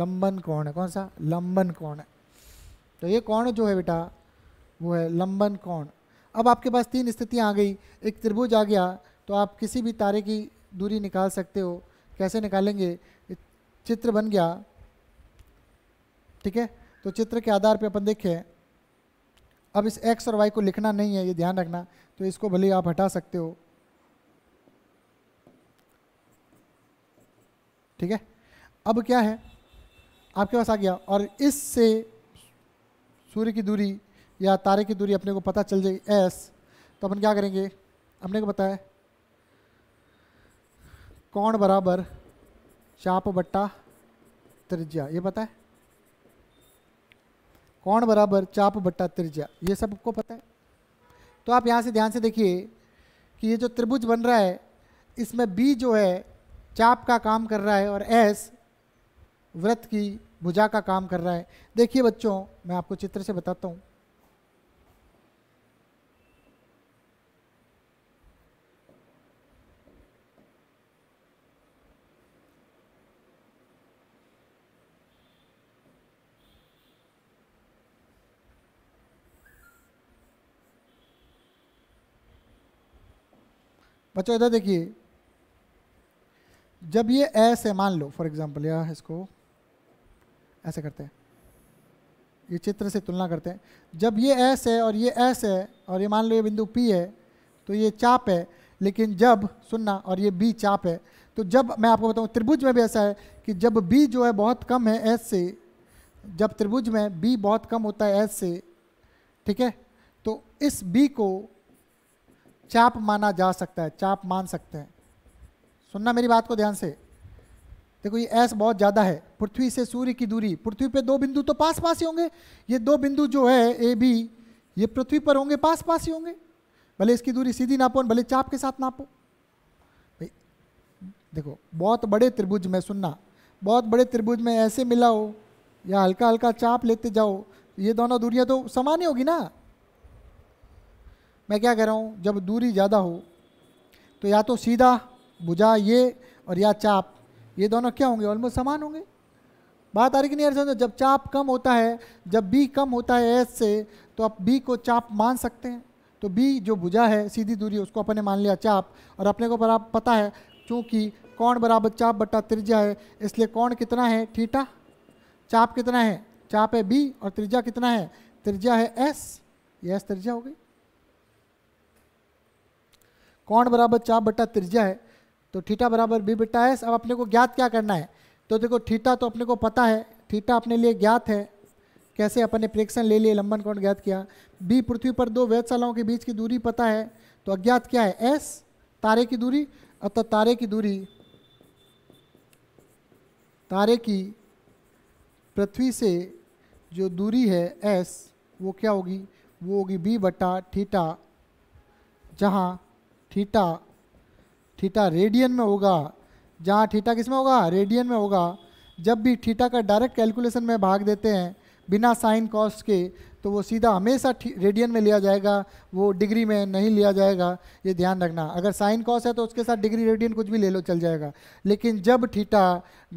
लंबन कौन है कौन सा लंबन कौन है तो ये कौन जो है बेटा वो है लंबन कौन अब आपके पास तीन स्थितियाँ आ गई एक त्रिभुज आ गया तो आप किसी भी तारे की दूरी निकाल सकते हो कैसे निकालेंगे चित्र बन गया ठीक है तो चित्र के आधार पे अपन देखें अब इस एक्स और वाई को लिखना नहीं है ये ध्यान रखना तो इसको भले आप हटा सकते हो ठीक है अब क्या है आपके पास आ गया और इससे सूर्य की दूरी या तारे की दूरी अपने को पता चल जाएगी एस तो अपन क्या करेंगे हमने को पता है कौन बराबर चाप बट्टा त्रिज्या ये पता है कौन बराबर चाप बट्टा त्रिज्या ये सबको पता है तो आप यहाँ से ध्यान से देखिए कि ये जो त्रिभुज बन रहा है इसमें बी जो है चाप का काम कर रहा है और एस व्रत की भुजा का काम कर रहा है देखिए बच्चों मैं आपको चित्र से बताता हूँ बच्चों इधर देखिए जब ये ऐसे मान लो फॉर एग्जांपल या इसको ऐसे करते हैं ये चित्र से तुलना करते हैं जब ये ऐस है और ये ऐस है और ये मान लो ये बिंदु पी है तो ये चाप है लेकिन जब सुनना और ये बी चाप है तो जब मैं आपको बताऊँ त्रिभुज में भी ऐसा है कि जब बी जो है बहुत कम है ऐस से जब त्रिभुज में बी बहुत कम होता है ऐस से ठीक है तो इस बी को चाप माना जा सकता है चाप मान सकते हैं सुनना मेरी बात को ध्यान से देखो ये एस बहुत ज़्यादा है पृथ्वी से सूर्य की दूरी पृथ्वी पे दो बिंदु तो पास पास ही होंगे ये दो बिंदु जो है ए बी ये पृथ्वी पर होंगे पास पास ही होंगे भले इसकी दूरी सीधी नापो भले चाप के साथ नापो भाई देखो बहुत बड़े त्रिभुज में सुनना बहुत बड़े त्रिभुज में ऐसे मिलाओ या हल्का हल्का चाप लेते जाओ ये दोनों दूरियाँ तो समान ही होगी ना मैं क्या कह रहा हूँ जब दूरी ज़्यादा हो तो या तो सीधा भुजा ये और या चाप ये दोनों क्या होंगे ऑलमोस्ट समान होंगे बात आ रही कि नहीं समझो जब चाप कम होता है जब बी कम होता है एस से तो आप बी को चाप मान सकते हैं तो बी जो भुजा है सीधी दूरी उसको अपने मान लिया चाप और अपने को बराबर पता है चूँकि कौन बराबर चाप बट्टा त्रिज्या है इसलिए कौन कितना है ठीठा चाप कितना है चाप है बी और त्रिज्या कितना है त्रिज्या है एस ये एस त्रिज्या हो गई कौन बराबर चाप बटा त्रिज्या है तो ठीठा बराबर बी बटा एस अब अपने को ज्ञात क्या करना है तो देखो ठीठा तो अपने को पता है ठीठा अपने लिए ज्ञात है कैसे अपने प्रेक्षण ले लिए लंबन कौन ज्ञात किया बी पृथ्वी पर दो वैधशालाओं के बीच की दूरी पता है तो अज्ञात क्या है एस तारे की दूरी अतः तारे की दूरी तारे की पृथ्वी से जो दूरी है एस वो क्या होगी वो होगी बी बटा ठीठा जहाँ थीटा थीटा रेडियन में होगा जहाँ थीटा किस में होगा रेडियन में होगा जब भी थीटा का डायरेक्ट कैलकुलेशन में भाग देते हैं बिना साइन कॉस्ट के तो वो सीधा हमेशा रेडियन में लिया जाएगा वो डिग्री में नहीं लिया जाएगा ये ध्यान रखना अगर साइन कॉस है तो उसके साथ डिग्री रेडियन कुछ भी ले लो चल जाएगा लेकिन जब थीटा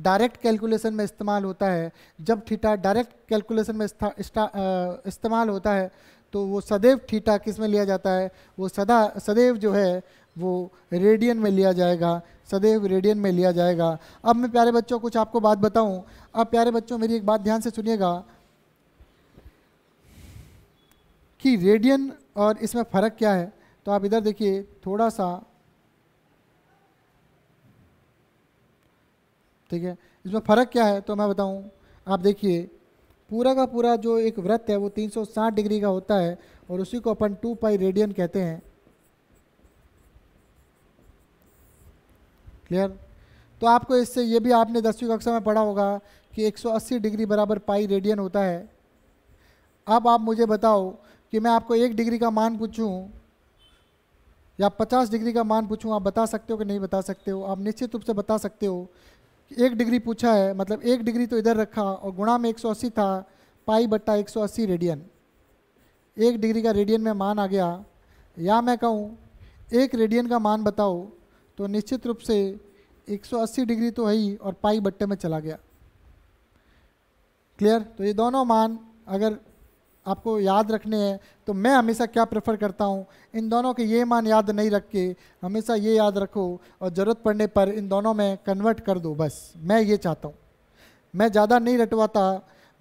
डायरेक्ट कैलकुलेशन में इस्तेमाल होता है जब थीटा डायरेक्ट कैलकुलेशन में इस्तेमाल होता है तो वो सदैव थीटा किस में लिया जाता है वो सदा सदैव जो है वो रेडियन में लिया जाएगा सदैव रेडियन में लिया जाएगा अब मैं प्यारे बच्चों कुछ आपको बात बताऊं अब प्यारे बच्चों मेरी एक बात ध्यान से सुनिएगा कि रेडियन और इसमें फ़र्क क्या है तो आप इधर देखिए थोड़ा सा ठीक है इसमें फ़र्क क्या है तो मैं बताऊं आप देखिए पूरा का पूरा जो एक व्रत है वो 360 डिग्री का होता है और उसी को अपन टू पाई रेडियन कहते हैं क्लियर तो आपको इससे ये भी आपने दसवीं कक्षा में पढ़ा होगा कि 180 डिग्री बराबर पाई रेडियन होता है अब आप मुझे बताओ कि मैं आपको एक डिग्री का मान पूछूं या 50 डिग्री का मान पूछूं आप बता सकते हो कि नहीं बता सकते हो आप निश्चित रूप से बता सकते हो एक डिग्री पूछा है मतलब एक डिग्री तो इधर रखा और गुणा में 180 था पाई बट्टा 180 रेडियन एक डिग्री का रेडियन में मान आ गया या मैं कहूँ एक रेडियन का मान बताओ तो निश्चित रूप से 180 डिग्री तो है ही और पाई बट्टे में चला गया क्लियर तो ये दोनों मान अगर आपको याद रखने हैं तो मैं हमेशा क्या प्रेफर करता हूँ इन दोनों के ये मान याद नहीं रख के हमेशा ये याद रखो और ज़रूरत पड़ने पर इन दोनों में कन्वर्ट कर दो बस मैं ये चाहता हूँ मैं ज़्यादा नहीं रटवाता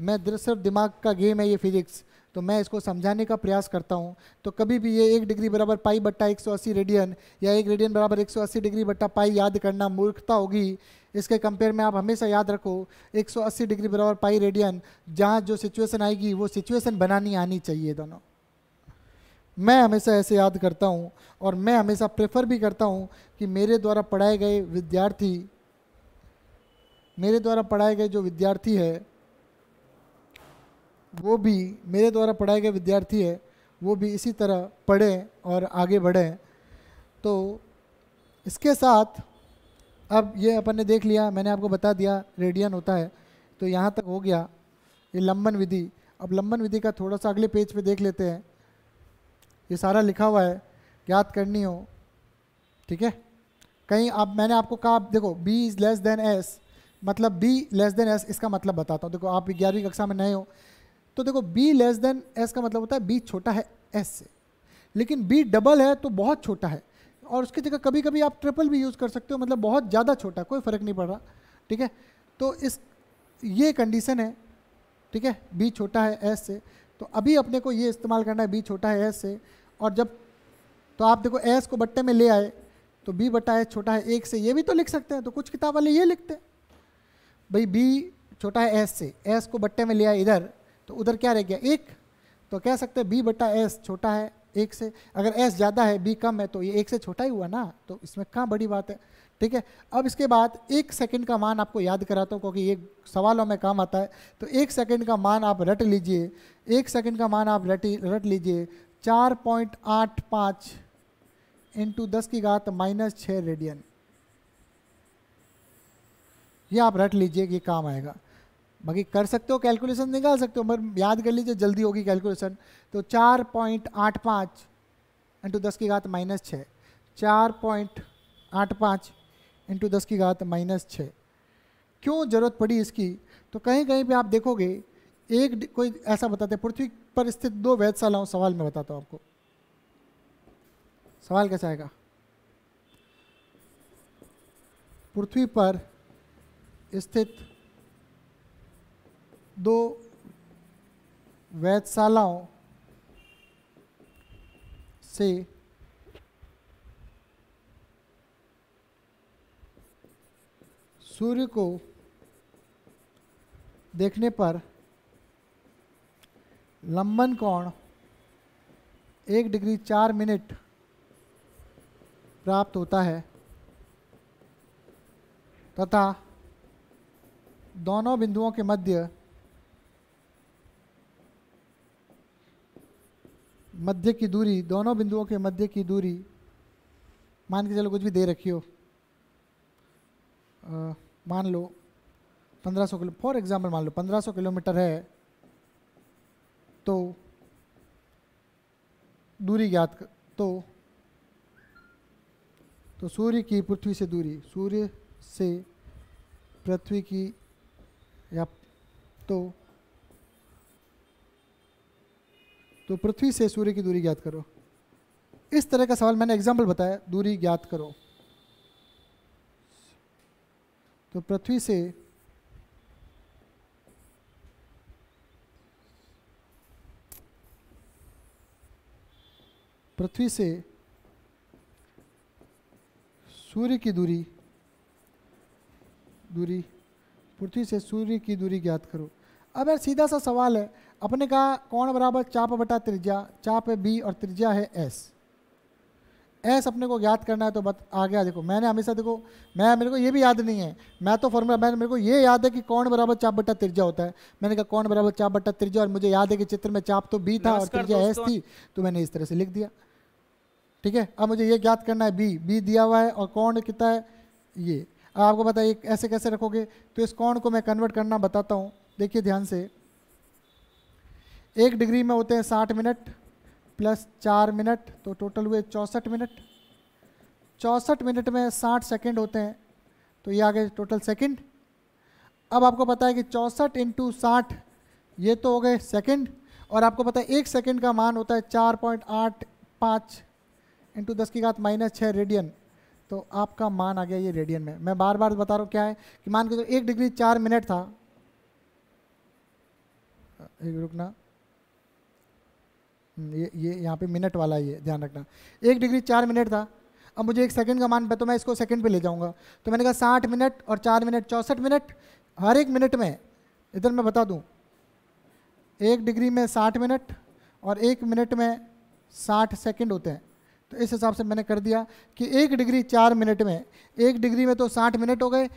मैं दरअसल दिमाग का गेम है ये फिजिक्स तो मैं इसको समझाने का प्रयास करता हूँ तो कभी भी ये एक डिग्री बराबर पाई बट्टा एक रेडियन या एक रेडियन बराबर एक डिग्री बट्टा पाई याद करना मूर्खता होगी इसके कंपेयर में आप हमेशा याद रखो 180 डिग्री बराबर पाई रेडियन जहाँ जो सिचुएशन आएगी वो सिचुएशन बनानी आनी चाहिए दोनों मैं हमेशा ऐसे याद करता हूँ और मैं हमेशा प्रेफर भी करता हूँ कि मेरे द्वारा पढ़ाए गए विद्यार्थी मेरे द्वारा पढ़ाए गए जो विद्यार्थी है वो भी मेरे द्वारा पढ़ाए गए विद्यार्थी है वो भी इसी तरह पढ़ें और आगे बढ़ें तो इसके साथ अब ये अपन ने देख लिया मैंने आपको बता दिया रेडियन होता है तो यहाँ तक हो गया ये लंबन विधि अब लंबन विधि का थोड़ा सा अगले पेज पे देख लेते हैं ये सारा लिखा हुआ है याद करनी हो ठीक है कहीं आप मैंने आपको कहा आप देखो b is less than s मतलब b लेस देन s इसका मतलब बताता हूँ देखो आप ग्यारहवीं कक्षा में नए हो तो देखो b लेस देन s का मतलब होता है b छोटा है s से लेकिन b डबल है तो बहुत छोटा है और उसकी जगह कभी कभी आप ट्रिपल भी यूज़ कर सकते हो मतलब बहुत ज़्यादा छोटा कोई फ़र्क नहीं पड़ रहा ठीक है तो इस ये कंडीशन है ठीक है बी छोटा है एस से तो अभी अपने को ये इस्तेमाल करना है बी छोटा है एस से और जब तो आप देखो एस को बट्टे में ले आए तो बी बटा एस छोटा है एक से ये भी तो लिख सकते हैं तो कुछ किताब वाले ये लिखते हैं भाई बी छोटा है एस से एस को बट्टे में ले आए इधर तो उधर क्या रह गया एक तो कह सकते हैं बी बटा एस छोटा है एक से अगर एस ज़्यादा है बी कम है तो ये एक से छोटा ही हुआ ना तो इसमें कहाँ बड़ी बात है ठीक है अब इसके बाद एक सेकंड का मान आपको याद कराता हूँ क्योंकि ये सवालों में काम आता है तो एक सेकंड का मान आप रट लीजिए एक सेकंड का मान आप रटी रट लीजिए चार पॉइंट आठ पाँच इंटू दस की घात माइनस छः रेडियन ये आप रट लीजिए कि काम आएगा बाकी कर सकते हो कैलकुलेशन निकाल सकते हो मगर याद कर लीजिए जल्दी होगी कैलकुलेशन तो चार पॉइंट आठ पाँच इंटू दस की घात माइनस छः चार पॉइंट आठ पाँच इंटू दस की घात माइनस छः क्यों ज़रूरत पड़ी इसकी तो कहीं कहीं पे आप देखोगे एक कोई ऐसा बताते पृथ्वी पर स्थित दो वैधशालाओं सवाल मैं बताता हूँ आपको सवाल कैसा आएगा पृथ्वी पर स्थित दो वैधशालाओं से सूर्य को देखने पर लंबन कोण एक डिग्री चार मिनट प्राप्त होता है तथा दोनों बिंदुओं के मध्य मध्य की दूरी दोनों बिंदुओं के मध्य की दूरी मान के चलो कुछ भी दे रखी हो आ, मान लो 1500 किलो फॉर एग्जांपल मान लो 1500 किलोमीटर है तो दूरी ज्ञात कर, तो तो सूर्य की पृथ्वी से दूरी सूर्य से पृथ्वी की या तो तो पृथ्वी से सूर्य की दूरी ज्ञात करो इस तरह का सवाल मैंने एग्जाम्पल बताया दूरी ज्ञात करो तो पृथ्वी से पृथ्वी से सूर्य की दूरी दूरी पृथ्वी से सूर्य की दूरी ज्ञात करो अब यार सीधा सा सवाल है अपने कहा कौन बराबर चाप बटा त्रिज्या चाप है बी और त्रिज्या है एस एस अपने को ज्ञात करना है तो बत आ गया देखो मैंने हमेशा देखो मैं मेरे को ये भी याद नहीं है मैं तो फॉर्मूला मैंने मेरे को ये याद है कि कौन बराबर चाप बट्टा त्रिज्या होता है मैंने कहा कौन बराबर चाप बट्टा त्रिज्या और मुझे याद है कि चित्र में चाप तो बी था और त्रिज्या एस थी तो मैंने इस तरह से लिख दिया ठीक है अब मुझे ये ज्ञात करना है बी बी दिया हुआ है और कौन कितना है ये अब आपको बताइए ऐसे कैसे रखोगे तो इस कौन को मैं कन्वर्ट करना बताता हूँ देखिए ध्यान से एक डिग्री में होते हैं साठ मिनट प्लस चार मिनट तो टोटल हुए चौंसठ मिनट चौंसठ मिनट में साठ सेकेंड होते हैं तो ये आ गए टोटल सेकेंड अब आपको पता है कि चौंसठ इंटू साठ ये तो हो गए सेकेंड और आपको पता है एक सेकेंड का मान होता है चार पॉइंट आठ पाँच इंटू दस की घात माइनस छः रेडियन तो आपका मान आ गया ये रेडियन में मैं बार बार बता रहा हूँ क्या है कि मान के तो एक डिग्री चार मिनट था एक रुकना ये ये यहाँ पे मिनट वाला ये ध्यान रखना एक डिग्री चार मिनट था अब मुझे एक सेकंड का मान तो मैं इसको सेकंड पे ले जाऊँगा तो मैंने कहा साठ मिनट और चार मिनट चौंसठ मिनट हर एक मिनट में इधर मैं बता दूँ एक डिग्री में साठ मिनट और एक मिनट में साठ सेकेंड होते हैं तो इस हिसाब से मैंने कर दिया कि एक डिग्री चार मिनट में एक डिग्री में तो साठ मिनट हो गए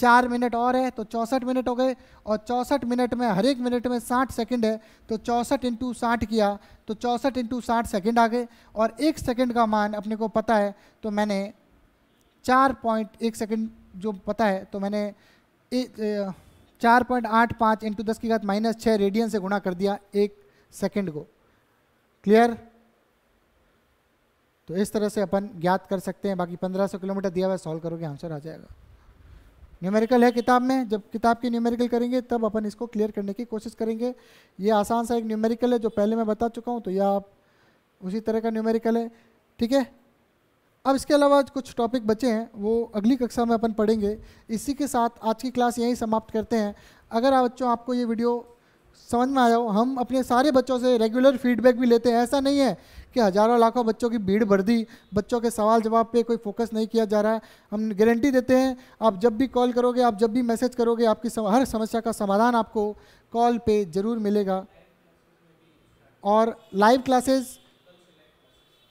चार मिनट और है तो चौंसठ मिनट हो गए और चौंसठ मिनट में हर एक मिनट में साठ सेकेंड है तो चौंसठ इंटू साठ किया तो चौंसठ इंटू साठ सेकेंड आ गए और एक सेकेंड का मान अपने को पता है तो मैंने चार पॉइंट एक सेकेंड जो पता है तो मैंने चार पॉइंट आठ पाँच इंटू दस की घात माइनस छः रेडियन से गुणा कर दिया एक सेकेंड को क्लियर तो इस तरह से अपन ज्ञात कर सकते हैं बाकी सौ किलोमीटर दिया हुआ सॉल्व करोगे आंसर आ जाएगा न्यूमेरिकल है किताब में जब किताब की न्यूमेरिकल करेंगे तब अपन इसको क्लियर करने की कोशिश करेंगे ये आसान सा एक न्यूमेरिकल है जो पहले मैं बता चुका हूँ तो यह आप उसी तरह का न्यूमेरिकल है ठीक है अब इसके अलावा कुछ टॉपिक बचे हैं वो अगली कक्षा में अपन पढ़ेंगे इसी के साथ आज की क्लास यहीं समाप्त करते हैं अगर आप बच्चों आपको ये वीडियो समझ में आया हो हम अपने सारे बच्चों से रेगुलर फीडबैक भी लेते हैं ऐसा नहीं है कि हज़ारों लाखों बच्चों की भीड़ भर दी बच्चों के सवाल जवाब पे कोई फोकस नहीं किया जा रहा है हम गारंटी देते हैं आप जब भी कॉल करोगे आप जब भी मैसेज करोगे आपकी हर समस्या का समाधान आपको कॉल पे ज़रूर मिलेगा और लाइव क्लासेस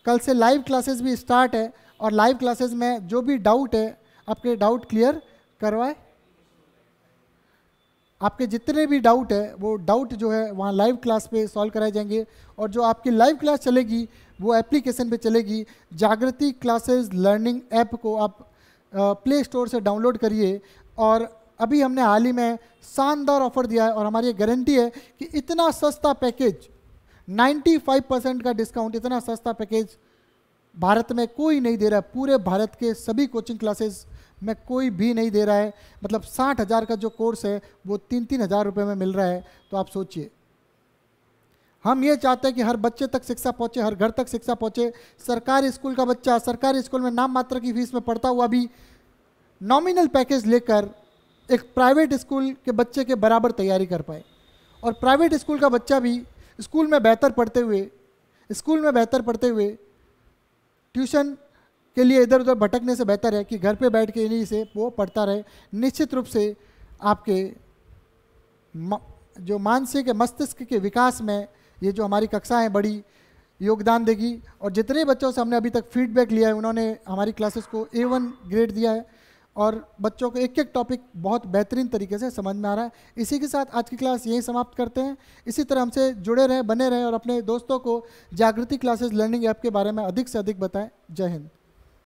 कल से लाइव क्लासेस भी स्टार्ट है और लाइव क्लासेस में जो भी डाउट है आपके डाउट क्लियर करवाए आपके जितने भी डाउट है वो डाउट जो है वहाँ लाइव क्लास पे सॉल्व कराए जाएंगे और जो आपकी लाइव क्लास चलेगी वो एप्लीकेशन पे चलेगी जागृति क्लासेस लर्निंग ऐप को आप प्ले स्टोर से डाउनलोड करिए और अभी हमने हाल ही में शानदार ऑफर दिया है और हमारी ये गारंटी है कि इतना सस्ता पैकेज 95 परसेंट का डिस्काउंट इतना सस्ता पैकेज भारत में कोई नहीं दे रहा है पूरे भारत के सभी कोचिंग क्लासेस में कोई भी नहीं दे रहा है मतलब साठ हज़ार का जो कोर्स है वो तीन तीन हज़ार रुपये में मिल रहा है तो आप सोचिए हम ये चाहते हैं कि हर बच्चे तक शिक्षा पहुँचे हर घर तक शिक्षा पहुँचे सरकारी स्कूल का बच्चा सरकारी स्कूल में नाम मात्र की फीस में पढ़ता हुआ भी नॉमिनल पैकेज लेकर एक प्राइवेट स्कूल के बच्चे के बराबर तैयारी कर पाए और प्राइवेट स्कूल का बच्चा भी स्कूल में बेहतर पढ़ते हुए स्कूल में बेहतर पढ़ते हुए ट्यूशन के लिए इधर उधर भटकने से बेहतर है कि घर पे बैठ के इन्हीं से वो पढ़ता रहे निश्चित रूप से आपके म, जो मानसिक मस्तिष्क के विकास में ये जो हमारी कक्षाएँ बड़ी योगदान देगी और जितने बच्चों से हमने अभी तक फीडबैक लिया है उन्होंने हमारी क्लासेस को ए वन ग्रेड दिया है और बच्चों को एक एक टॉपिक बहुत बेहतरीन तरीके से समझ में आ रहा है इसी के साथ आज की क्लास यहीं समाप्त करते हैं इसी तरह हमसे जुड़े रहें बने रहें और अपने दोस्तों को जागृति क्लासेस लर्निंग ऐप के बारे में अधिक से अधिक बताएं जय हिंद